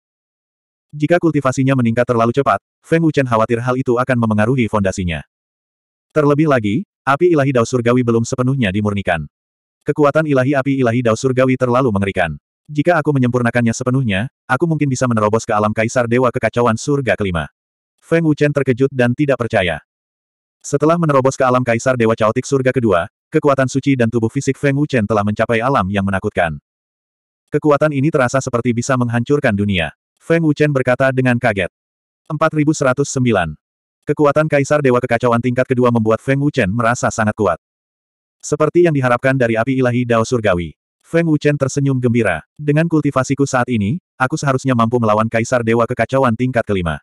Jika kultivasinya meningkat terlalu cepat, Feng Wuchen khawatir hal itu akan memengaruhi fondasinya. Terlebih lagi, api ilahi Dao Surgawi belum sepenuhnya dimurnikan. Kekuatan ilahi api ilahi Dao Surgawi terlalu mengerikan. Jika aku menyempurnakannya sepenuhnya, aku mungkin bisa menerobos ke alam kaisar dewa kekacauan surga kelima. Feng Wuchen terkejut dan tidak percaya. Setelah menerobos ke alam kaisar dewa caotik surga kedua, kekuatan suci dan tubuh fisik Feng Wuchen telah mencapai alam yang menakutkan. Kekuatan ini terasa seperti bisa menghancurkan dunia. Feng Wuchen berkata dengan kaget. 4109. Kekuatan Kaisar Dewa Kekacauan tingkat kedua membuat Feng Wuchen merasa sangat kuat. Seperti yang diharapkan dari api ilahi Dao Surgawi. Feng Wuchen tersenyum gembira. Dengan kultivasiku saat ini, aku seharusnya mampu melawan Kaisar Dewa Kekacauan tingkat kelima.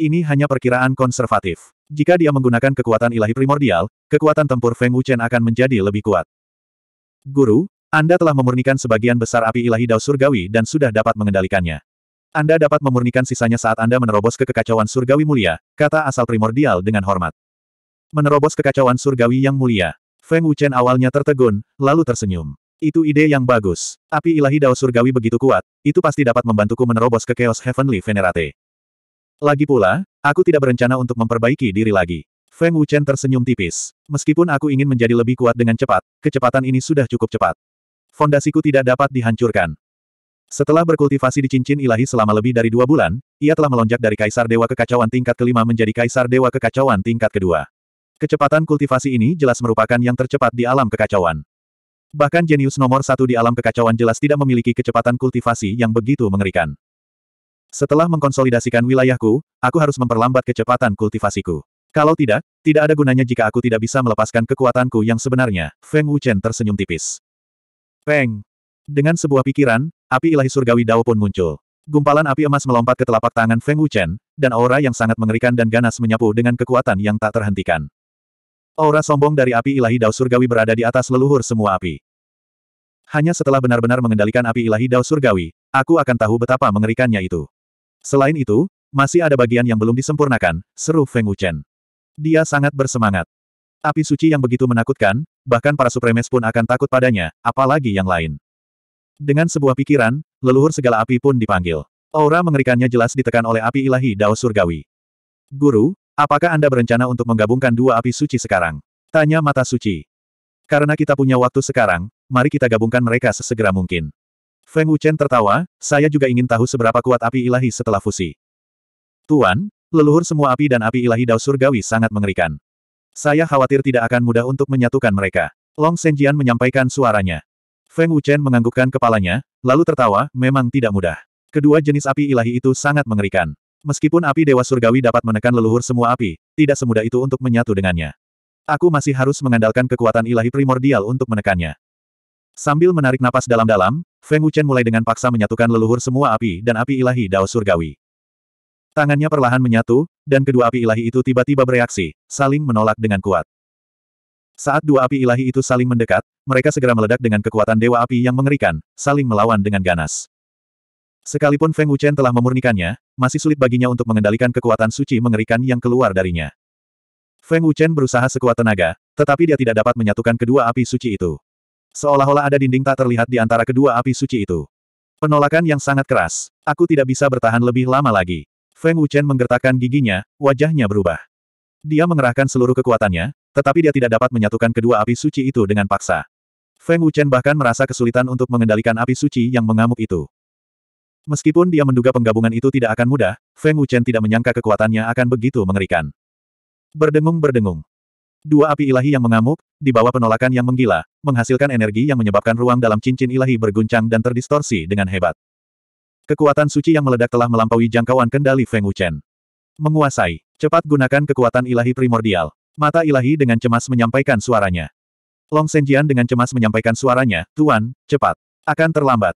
Ini hanya perkiraan konservatif. Jika dia menggunakan kekuatan ilahi primordial, kekuatan tempur Feng Wuchen akan menjadi lebih kuat. Guru, Anda telah memurnikan sebagian besar api ilahi Dao Surgawi dan sudah dapat mengendalikannya. Anda dapat memurnikan sisanya saat Anda menerobos ke kekacauan surgawi mulia, kata asal primordial dengan hormat. Menerobos kekacauan surgawi yang mulia. Feng Wuchen awalnya tertegun, lalu tersenyum. Itu ide yang bagus. Api ilahi Dao Surgawi begitu kuat, itu pasti dapat membantuku menerobos ke Chaos Heavenly Venerate. Lagi pula, aku tidak berencana untuk memperbaiki diri lagi. Feng Wuchen tersenyum tipis. Meskipun aku ingin menjadi lebih kuat dengan cepat, kecepatan ini sudah cukup cepat. Fondasiku tidak dapat dihancurkan. Setelah berkultivasi di cincin ilahi selama lebih dari dua bulan, ia telah melonjak dari Kaisar Dewa Kekacauan tingkat kelima menjadi Kaisar Dewa Kekacauan tingkat kedua. Kecepatan kultivasi ini jelas merupakan yang tercepat di alam kekacauan. Bahkan jenius nomor satu di alam kekacauan jelas tidak memiliki kecepatan kultivasi yang begitu mengerikan. Setelah mengkonsolidasikan wilayahku, aku harus memperlambat kecepatan kultivasiku. Kalau tidak, tidak ada gunanya jika aku tidak bisa melepaskan kekuatanku yang sebenarnya. Feng Wuchen tersenyum tipis. Peng! Dengan sebuah pikiran, api ilahi surgawi Dao pun muncul. Gumpalan api emas melompat ke telapak tangan Feng Wuchen, dan aura yang sangat mengerikan dan ganas menyapu dengan kekuatan yang tak terhentikan. Aura sombong dari api ilahi Dao Surgawi berada di atas leluhur semua api. Hanya setelah benar-benar mengendalikan api ilahi Dao Surgawi, aku akan tahu betapa mengerikannya itu. Selain itu, masih ada bagian yang belum disempurnakan, seru Feng Wuchen. Dia sangat bersemangat. Api suci yang begitu menakutkan, bahkan para supremes pun akan takut padanya, apalagi yang lain. Dengan sebuah pikiran, leluhur segala api pun dipanggil. Aura mengerikannya jelas ditekan oleh api ilahi Dao Surgawi. Guru, Apakah Anda berencana untuk menggabungkan dua api suci sekarang? Tanya mata suci. Karena kita punya waktu sekarang, mari kita gabungkan mereka sesegera mungkin. Feng Wuchen tertawa, saya juga ingin tahu seberapa kuat api ilahi setelah fusi. Tuan, leluhur semua api dan api ilahi dao surgawi sangat mengerikan. Saya khawatir tidak akan mudah untuk menyatukan mereka. Long Senjian menyampaikan suaranya. Feng Wuchen menganggukkan kepalanya, lalu tertawa, memang tidak mudah. Kedua jenis api ilahi itu sangat mengerikan. Meskipun api Dewa Surgawi dapat menekan leluhur semua api, tidak semudah itu untuk menyatu dengannya. Aku masih harus mengandalkan kekuatan ilahi primordial untuk menekannya. Sambil menarik napas dalam-dalam, Feng Wuchen mulai dengan paksa menyatukan leluhur semua api dan api ilahi Dao Surgawi. Tangannya perlahan menyatu, dan kedua api ilahi itu tiba-tiba bereaksi, saling menolak dengan kuat. Saat dua api ilahi itu saling mendekat, mereka segera meledak dengan kekuatan dewa api yang mengerikan, saling melawan dengan ganas. Sekalipun Feng Wuchen telah memurnikannya, masih sulit baginya untuk mengendalikan kekuatan suci mengerikan yang keluar darinya. Feng Wuchen berusaha sekuat tenaga, tetapi dia tidak dapat menyatukan kedua api suci itu. Seolah-olah ada dinding tak terlihat di antara kedua api suci itu. Penolakan yang sangat keras. Aku tidak bisa bertahan lebih lama lagi. Feng Wuchen menggertakkan giginya, wajahnya berubah. Dia mengerahkan seluruh kekuatannya, tetapi dia tidak dapat menyatukan kedua api suci itu dengan paksa. Feng Wuchen bahkan merasa kesulitan untuk mengendalikan api suci yang mengamuk itu. Meskipun dia menduga penggabungan itu tidak akan mudah, Feng Wuchen tidak menyangka kekuatannya akan begitu mengerikan. Berdengung-berdengung. Dua api ilahi yang mengamuk, di bawah penolakan yang menggila, menghasilkan energi yang menyebabkan ruang dalam cincin ilahi berguncang dan terdistorsi dengan hebat. Kekuatan suci yang meledak telah melampaui jangkauan kendali Feng Wuchen. Menguasai, cepat gunakan kekuatan ilahi primordial. Mata ilahi dengan cemas menyampaikan suaranya. Long Senjian dengan cemas menyampaikan suaranya, Tuan, cepat. Akan terlambat.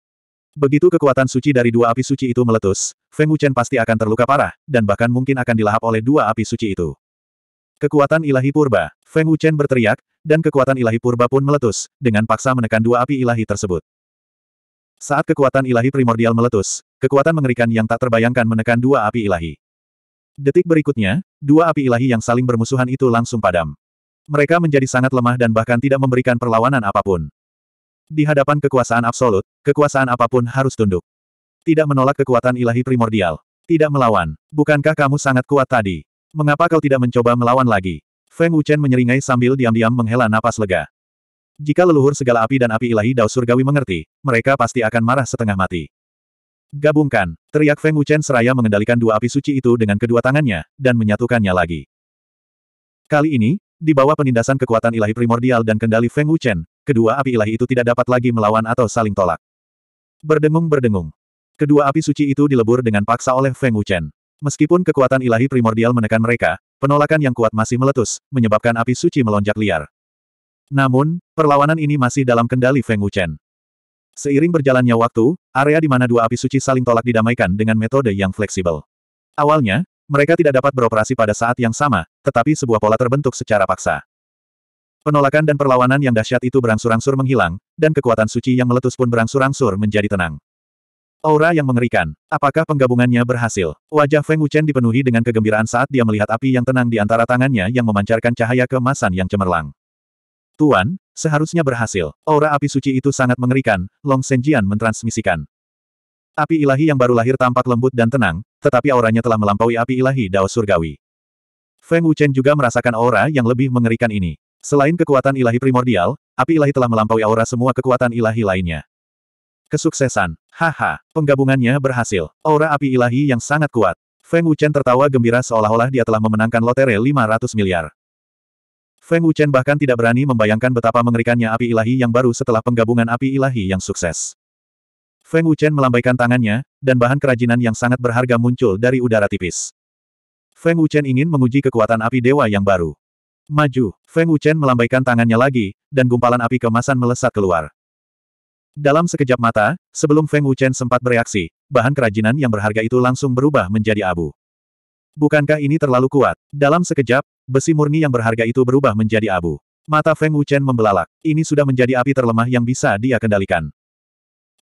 Begitu kekuatan suci dari dua api suci itu meletus, Feng Wuchen pasti akan terluka parah, dan bahkan mungkin akan dilahap oleh dua api suci itu. Kekuatan ilahi purba, Feng Wuchen berteriak, dan kekuatan ilahi purba pun meletus, dengan paksa menekan dua api ilahi tersebut. Saat kekuatan ilahi primordial meletus, kekuatan mengerikan yang tak terbayangkan menekan dua api ilahi. Detik berikutnya, dua api ilahi yang saling bermusuhan itu langsung padam. Mereka menjadi sangat lemah dan bahkan tidak memberikan perlawanan apapun. Di hadapan kekuasaan absolut, kekuasaan apapun harus tunduk. Tidak menolak kekuatan ilahi primordial. Tidak melawan. Bukankah kamu sangat kuat tadi? Mengapa kau tidak mencoba melawan lagi? Feng Wuchen menyeringai sambil diam-diam menghela napas lega. Jika leluhur segala api dan api ilahi Dao Surgawi mengerti, mereka pasti akan marah setengah mati. Gabungkan, teriak Feng Wuchen seraya mengendalikan dua api suci itu dengan kedua tangannya, dan menyatukannya lagi. Kali ini, di bawah penindasan kekuatan ilahi primordial dan kendali Feng Wuchen, kedua api ilahi itu tidak dapat lagi melawan atau saling tolak. Berdengung-berdengung. Kedua api suci itu dilebur dengan paksa oleh Feng Wuchen. Meskipun kekuatan ilahi primordial menekan mereka, penolakan yang kuat masih meletus, menyebabkan api suci melonjak liar. Namun, perlawanan ini masih dalam kendali Feng Wuchen. Seiring berjalannya waktu, area di mana dua api suci saling tolak didamaikan dengan metode yang fleksibel. Awalnya, mereka tidak dapat beroperasi pada saat yang sama, tetapi sebuah pola terbentuk secara paksa. Penolakan dan perlawanan yang dahsyat itu berangsur-angsur menghilang, dan kekuatan suci yang meletus pun berangsur-angsur menjadi tenang. Aura yang mengerikan. Apakah penggabungannya berhasil? Wajah Feng Wuchen dipenuhi dengan kegembiraan saat dia melihat api yang tenang di antara tangannya yang memancarkan cahaya kemasan yang cemerlang. Tuan, seharusnya berhasil. Aura api suci itu sangat mengerikan, Long Senjian mentransmisikan. Api ilahi yang baru lahir tampak lembut dan tenang, tetapi auranya telah melampaui api ilahi Dao Surgawi. Feng Wuchen juga merasakan aura yang lebih mengerikan ini. Selain kekuatan ilahi primordial, api ilahi telah melampaui aura semua kekuatan ilahi lainnya. Kesuksesan. Haha, penggabungannya berhasil. Aura api ilahi yang sangat kuat. Feng Wuchen tertawa gembira seolah-olah dia telah memenangkan lotere 500 miliar. Feng Wuchen bahkan tidak berani membayangkan betapa mengerikannya api ilahi yang baru setelah penggabungan api ilahi yang sukses. Feng Wuchen melambaikan tangannya, dan bahan kerajinan yang sangat berharga muncul dari udara tipis. Feng Wuchen ingin menguji kekuatan api dewa yang baru. Maju, Feng Wuchen melambaikan tangannya lagi, dan gumpalan api kemasan melesat keluar. Dalam sekejap mata, sebelum Feng Wuchen sempat bereaksi, bahan kerajinan yang berharga itu langsung berubah menjadi abu. Bukankah ini terlalu kuat? Dalam sekejap, besi murni yang berharga itu berubah menjadi abu. Mata Feng Wuchen membelalak. Ini sudah menjadi api terlemah yang bisa dia kendalikan.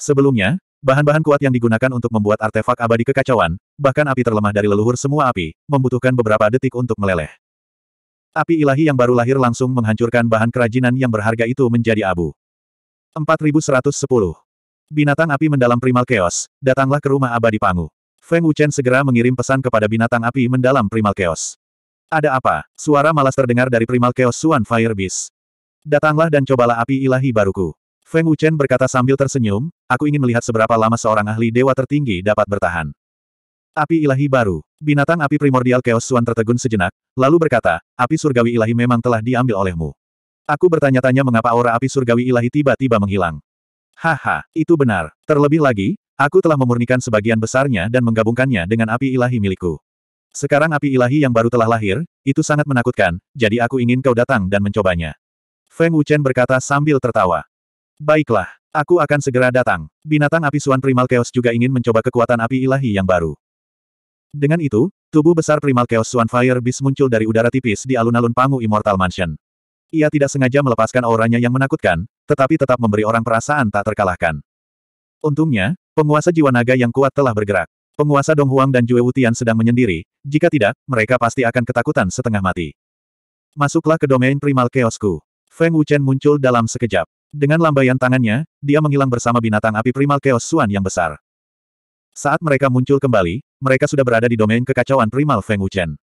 Sebelumnya, bahan-bahan kuat yang digunakan untuk membuat artefak abadi kekacauan, bahkan api terlemah dari leluhur semua api, membutuhkan beberapa detik untuk meleleh. Api ilahi yang baru lahir langsung menghancurkan bahan kerajinan yang berharga itu menjadi abu. 4110. Binatang api mendalam primal chaos, datanglah ke rumah abadi Pangu. Feng Wuchen segera mengirim pesan kepada binatang api mendalam primal chaos. Ada apa? Suara malas terdengar dari primal chaos Suan Fire Beast. Datanglah dan cobalah api ilahi baruku. Feng Wuchen berkata sambil tersenyum, aku ingin melihat seberapa lama seorang ahli dewa tertinggi dapat bertahan. Api ilahi baru. Binatang api primordial Chaos Suan tertegun sejenak, lalu berkata, api surgawi ilahi memang telah diambil olehmu. Aku bertanya-tanya mengapa aura api surgawi ilahi tiba-tiba menghilang. Haha, itu benar. Terlebih lagi, aku telah memurnikan sebagian besarnya dan menggabungkannya dengan api ilahi milikku. Sekarang api ilahi yang baru telah lahir, itu sangat menakutkan, jadi aku ingin kau datang dan mencobanya. Feng Wuchen berkata sambil tertawa. Baiklah, aku akan segera datang. Binatang api Suan Primal Chaos juga ingin mencoba kekuatan api ilahi yang baru. Dengan itu, tubuh besar primal Chaos Swan Fire Beast muncul dari udara tipis di alun-alun Pangu Immortal Mansion. Ia tidak sengaja melepaskan auranya yang menakutkan, tetapi tetap memberi orang perasaan tak terkalahkan. Untungnya, penguasa jiwa naga yang kuat telah bergerak. Penguasa Dong Huang dan Jue Wutian sedang menyendiri, jika tidak, mereka pasti akan ketakutan setengah mati. Masuklah ke domain primal chaosku. Feng Wuchen muncul dalam sekejap. Dengan lambaian tangannya, dia menghilang bersama binatang api primal chaos Suan yang besar. Saat mereka muncul kembali, mereka sudah berada di domain kekacauan primal Feng Wuchen.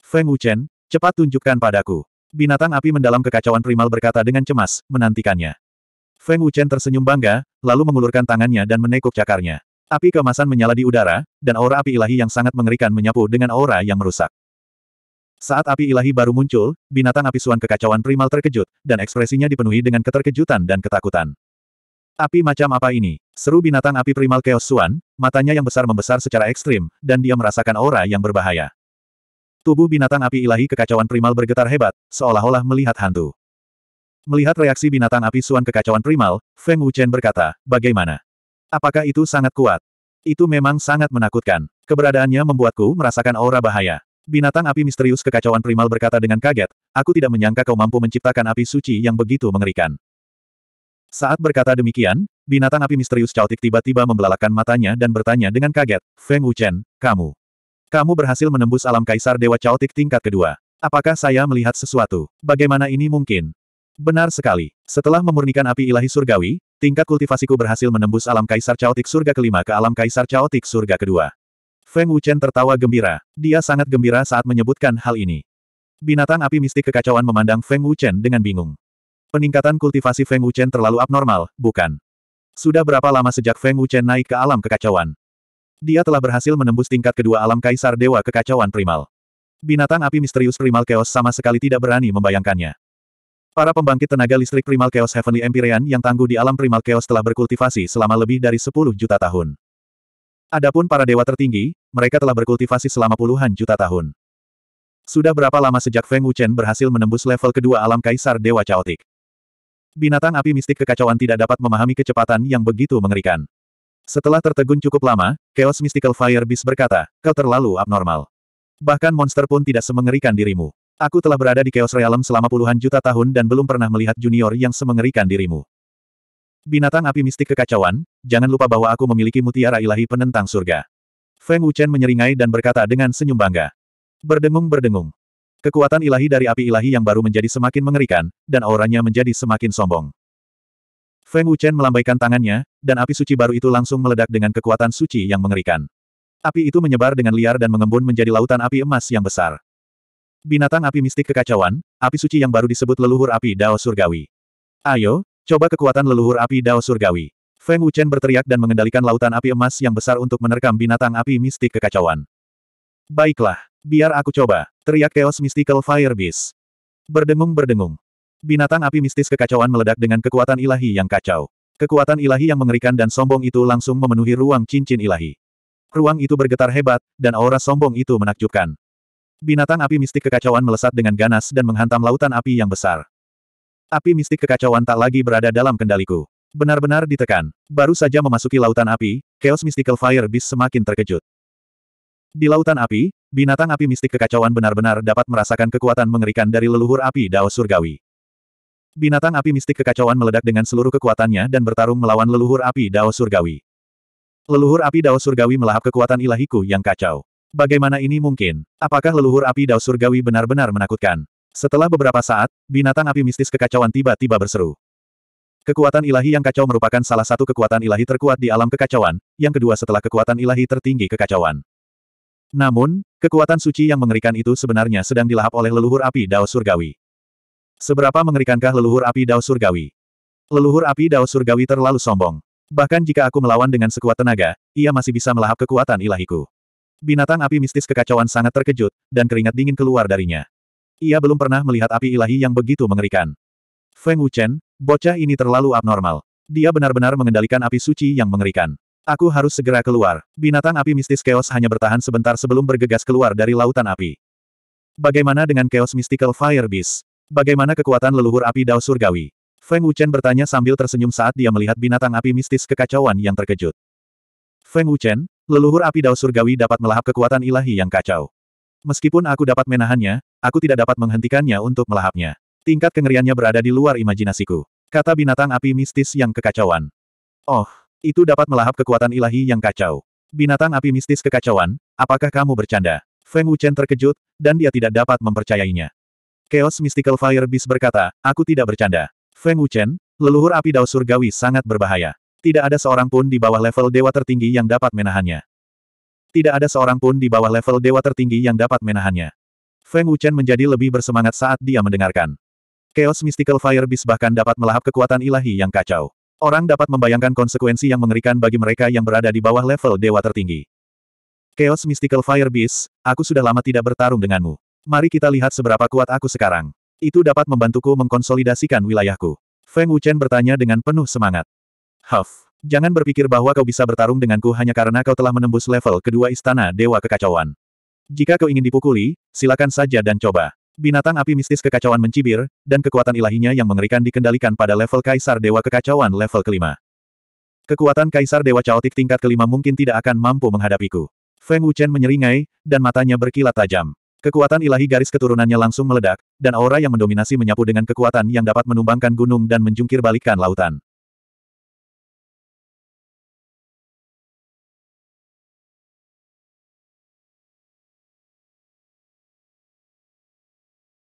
Feng Wuchen, cepat tunjukkan padaku. Binatang api mendalam kekacauan primal berkata dengan cemas, menantikannya. Feng Wuchen tersenyum bangga, lalu mengulurkan tangannya dan menekuk cakarnya. Api kemasan menyala di udara, dan aura api ilahi yang sangat mengerikan menyapu dengan aura yang merusak. Saat api ilahi baru muncul, binatang api suan kekacauan primal terkejut, dan ekspresinya dipenuhi dengan keterkejutan dan ketakutan. Api macam apa ini? Seru binatang api primal Chaos Suan, matanya yang besar membesar secara ekstrim, dan dia merasakan aura yang berbahaya. Tubuh binatang api ilahi kekacauan primal bergetar hebat, seolah-olah melihat hantu. Melihat reaksi binatang api Suan kekacauan primal, Feng Wuchen berkata, bagaimana? Apakah itu sangat kuat? Itu memang sangat menakutkan. Keberadaannya membuatku merasakan aura bahaya. Binatang api misterius kekacauan primal berkata dengan kaget, aku tidak menyangka kau mampu menciptakan api suci yang begitu mengerikan. Saat berkata demikian, binatang api misterius caotik tiba-tiba membelalakan matanya dan bertanya dengan kaget, Feng Wuchen, kamu. Kamu berhasil menembus alam kaisar dewa caotik tingkat kedua. Apakah saya melihat sesuatu? Bagaimana ini mungkin? Benar sekali. Setelah memurnikan api ilahi surgawi, tingkat kultivasiku berhasil menembus alam kaisar caotik surga kelima ke alam kaisar caotik surga kedua. Feng Wuchen tertawa gembira. Dia sangat gembira saat menyebutkan hal ini. Binatang api mistik kekacauan memandang Feng Wuchen dengan bingung. Peningkatan kultivasi Feng Wuchen terlalu abnormal, bukan? Sudah berapa lama sejak Feng Wuchen naik ke alam kekacauan? Dia telah berhasil menembus tingkat kedua alam Kaisar Dewa Kekacauan Primal. Binatang api misterius Primal Chaos sama sekali tidak berani membayangkannya. Para pembangkit tenaga listrik Primal Chaos Heavenly Empyrean yang tangguh di alam Primal Chaos telah berkultivasi selama lebih dari 10 juta tahun. Adapun para dewa tertinggi, mereka telah berkultivasi selama puluhan juta tahun. Sudah berapa lama sejak Feng Wuchen berhasil menembus level kedua alam Kaisar Dewa Chaotic? Binatang api mistik kekacauan tidak dapat memahami kecepatan yang begitu mengerikan. Setelah tertegun cukup lama, Chaos Mystical Fire Beast berkata, kau terlalu abnormal. Bahkan monster pun tidak semengerikan dirimu. Aku telah berada di Chaos Realm selama puluhan juta tahun dan belum pernah melihat junior yang semengerikan dirimu. Binatang api mistik kekacauan, jangan lupa bahwa aku memiliki mutiara ilahi penentang surga. Feng Wuchen menyeringai dan berkata dengan senyum bangga. Berdengung-berdengung. Kekuatan ilahi dari api ilahi yang baru menjadi semakin mengerikan, dan auranya menjadi semakin sombong. Feng Wuchen melambaikan tangannya, dan api suci baru itu langsung meledak dengan kekuatan suci yang mengerikan. Api itu menyebar dengan liar dan mengembun menjadi lautan api emas yang besar. Binatang api mistik kekacauan, api suci yang baru disebut leluhur api Dao Surgawi. Ayo, coba kekuatan leluhur api Dao Surgawi. Feng Wuchen berteriak dan mengendalikan lautan api emas yang besar untuk menerkam binatang api mistik kekacauan. Baiklah, biar aku coba. Teriak Chaos Mystical Fire Beast. Berdengung-berdengung. Binatang api mistis kekacauan meledak dengan kekuatan ilahi yang kacau. Kekuatan ilahi yang mengerikan dan sombong itu langsung memenuhi ruang cincin ilahi. Ruang itu bergetar hebat, dan aura sombong itu menakjubkan. Binatang api mistik kekacauan melesat dengan ganas dan menghantam lautan api yang besar. Api mistik kekacauan tak lagi berada dalam kendaliku. Benar-benar ditekan. Baru saja memasuki lautan api, Chaos Mystical Fire Beast semakin terkejut. Di lautan api, binatang api mistik kekacauan benar-benar dapat merasakan kekuatan mengerikan dari leluhur api Dao Surgawi. Binatang api mistik kekacauan meledak dengan seluruh kekuatannya dan bertarung melawan leluhur api Dao Surgawi. Leluhur api Dao Surgawi melahap kekuatan ilahiku yang kacau. Bagaimana ini mungkin? Apakah leluhur api Dao Surgawi benar-benar menakutkan? Setelah beberapa saat, binatang api mistis kekacauan tiba-tiba berseru. Kekuatan ilahi yang kacau merupakan salah satu kekuatan ilahi terkuat di alam kekacauan, yang kedua setelah kekuatan ilahi tertinggi kekacauan. Namun, kekuatan suci yang mengerikan itu sebenarnya sedang dilahap oleh leluhur api Dao Surgawi. Seberapa mengerikankah leluhur api Dao Surgawi? Leluhur api Dao Surgawi terlalu sombong. Bahkan jika aku melawan dengan sekuat tenaga, ia masih bisa melahap kekuatan ilahiku. Binatang api mistis kekacauan sangat terkejut, dan keringat dingin keluar darinya. Ia belum pernah melihat api ilahi yang begitu mengerikan. Feng Wuchen, bocah ini terlalu abnormal. Dia benar-benar mengendalikan api suci yang mengerikan. Aku harus segera keluar. Binatang api mistis Chaos hanya bertahan sebentar sebelum bergegas keluar dari lautan api. Bagaimana dengan Chaos Mystical Fire Beast? Bagaimana kekuatan leluhur api Dao Surgawi? Feng Wuchen bertanya sambil tersenyum saat dia melihat binatang api mistis kekacauan yang terkejut. Feng Wuchen, leluhur api Dao Surgawi dapat melahap kekuatan ilahi yang kacau. Meskipun aku dapat menahannya, aku tidak dapat menghentikannya untuk melahapnya. Tingkat kengeriannya berada di luar imajinasiku. Kata binatang api mistis yang kekacauan. Oh, itu dapat melahap kekuatan ilahi yang kacau. Binatang api mistis kekacauan, apakah kamu bercanda? Feng Wuchen terkejut, dan dia tidak dapat mempercayainya. Chaos Mystical Fire Beast berkata, aku tidak bercanda. Feng Wuchen, leluhur api dao surgawi sangat berbahaya. Tidak ada seorang pun di bawah level dewa tertinggi yang dapat menahannya. Tidak ada seorang pun di bawah level dewa tertinggi yang dapat menahannya. Feng Wuchen menjadi lebih bersemangat saat dia mendengarkan. Chaos Mystical Fire Beast bahkan dapat melahap kekuatan ilahi yang kacau. Orang dapat membayangkan konsekuensi yang mengerikan bagi mereka yang berada di bawah level dewa tertinggi. Chaos Mystical Fire Beast, aku sudah lama tidak bertarung denganmu. Mari kita lihat seberapa kuat aku sekarang. Itu dapat membantuku mengkonsolidasikan wilayahku. Feng Wuchen bertanya dengan penuh semangat. Huff, jangan berpikir bahwa kau bisa bertarung denganku hanya karena kau telah menembus level kedua istana Dewa Kekacauan. Jika kau ingin dipukuli, silakan saja dan coba. Binatang api mistis kekacauan mencibir, dan kekuatan ilahinya yang mengerikan dikendalikan pada level Kaisar Dewa Kekacauan level kelima. Kekuatan Kaisar Dewa Caotik tingkat kelima mungkin tidak akan mampu menghadapiku. Feng Wuchen menyeringai, dan matanya berkilat tajam. Kekuatan ilahi garis keturunannya langsung meledak, dan aura yang mendominasi menyapu dengan kekuatan yang dapat menumbangkan gunung dan menjungkir balikan lautan.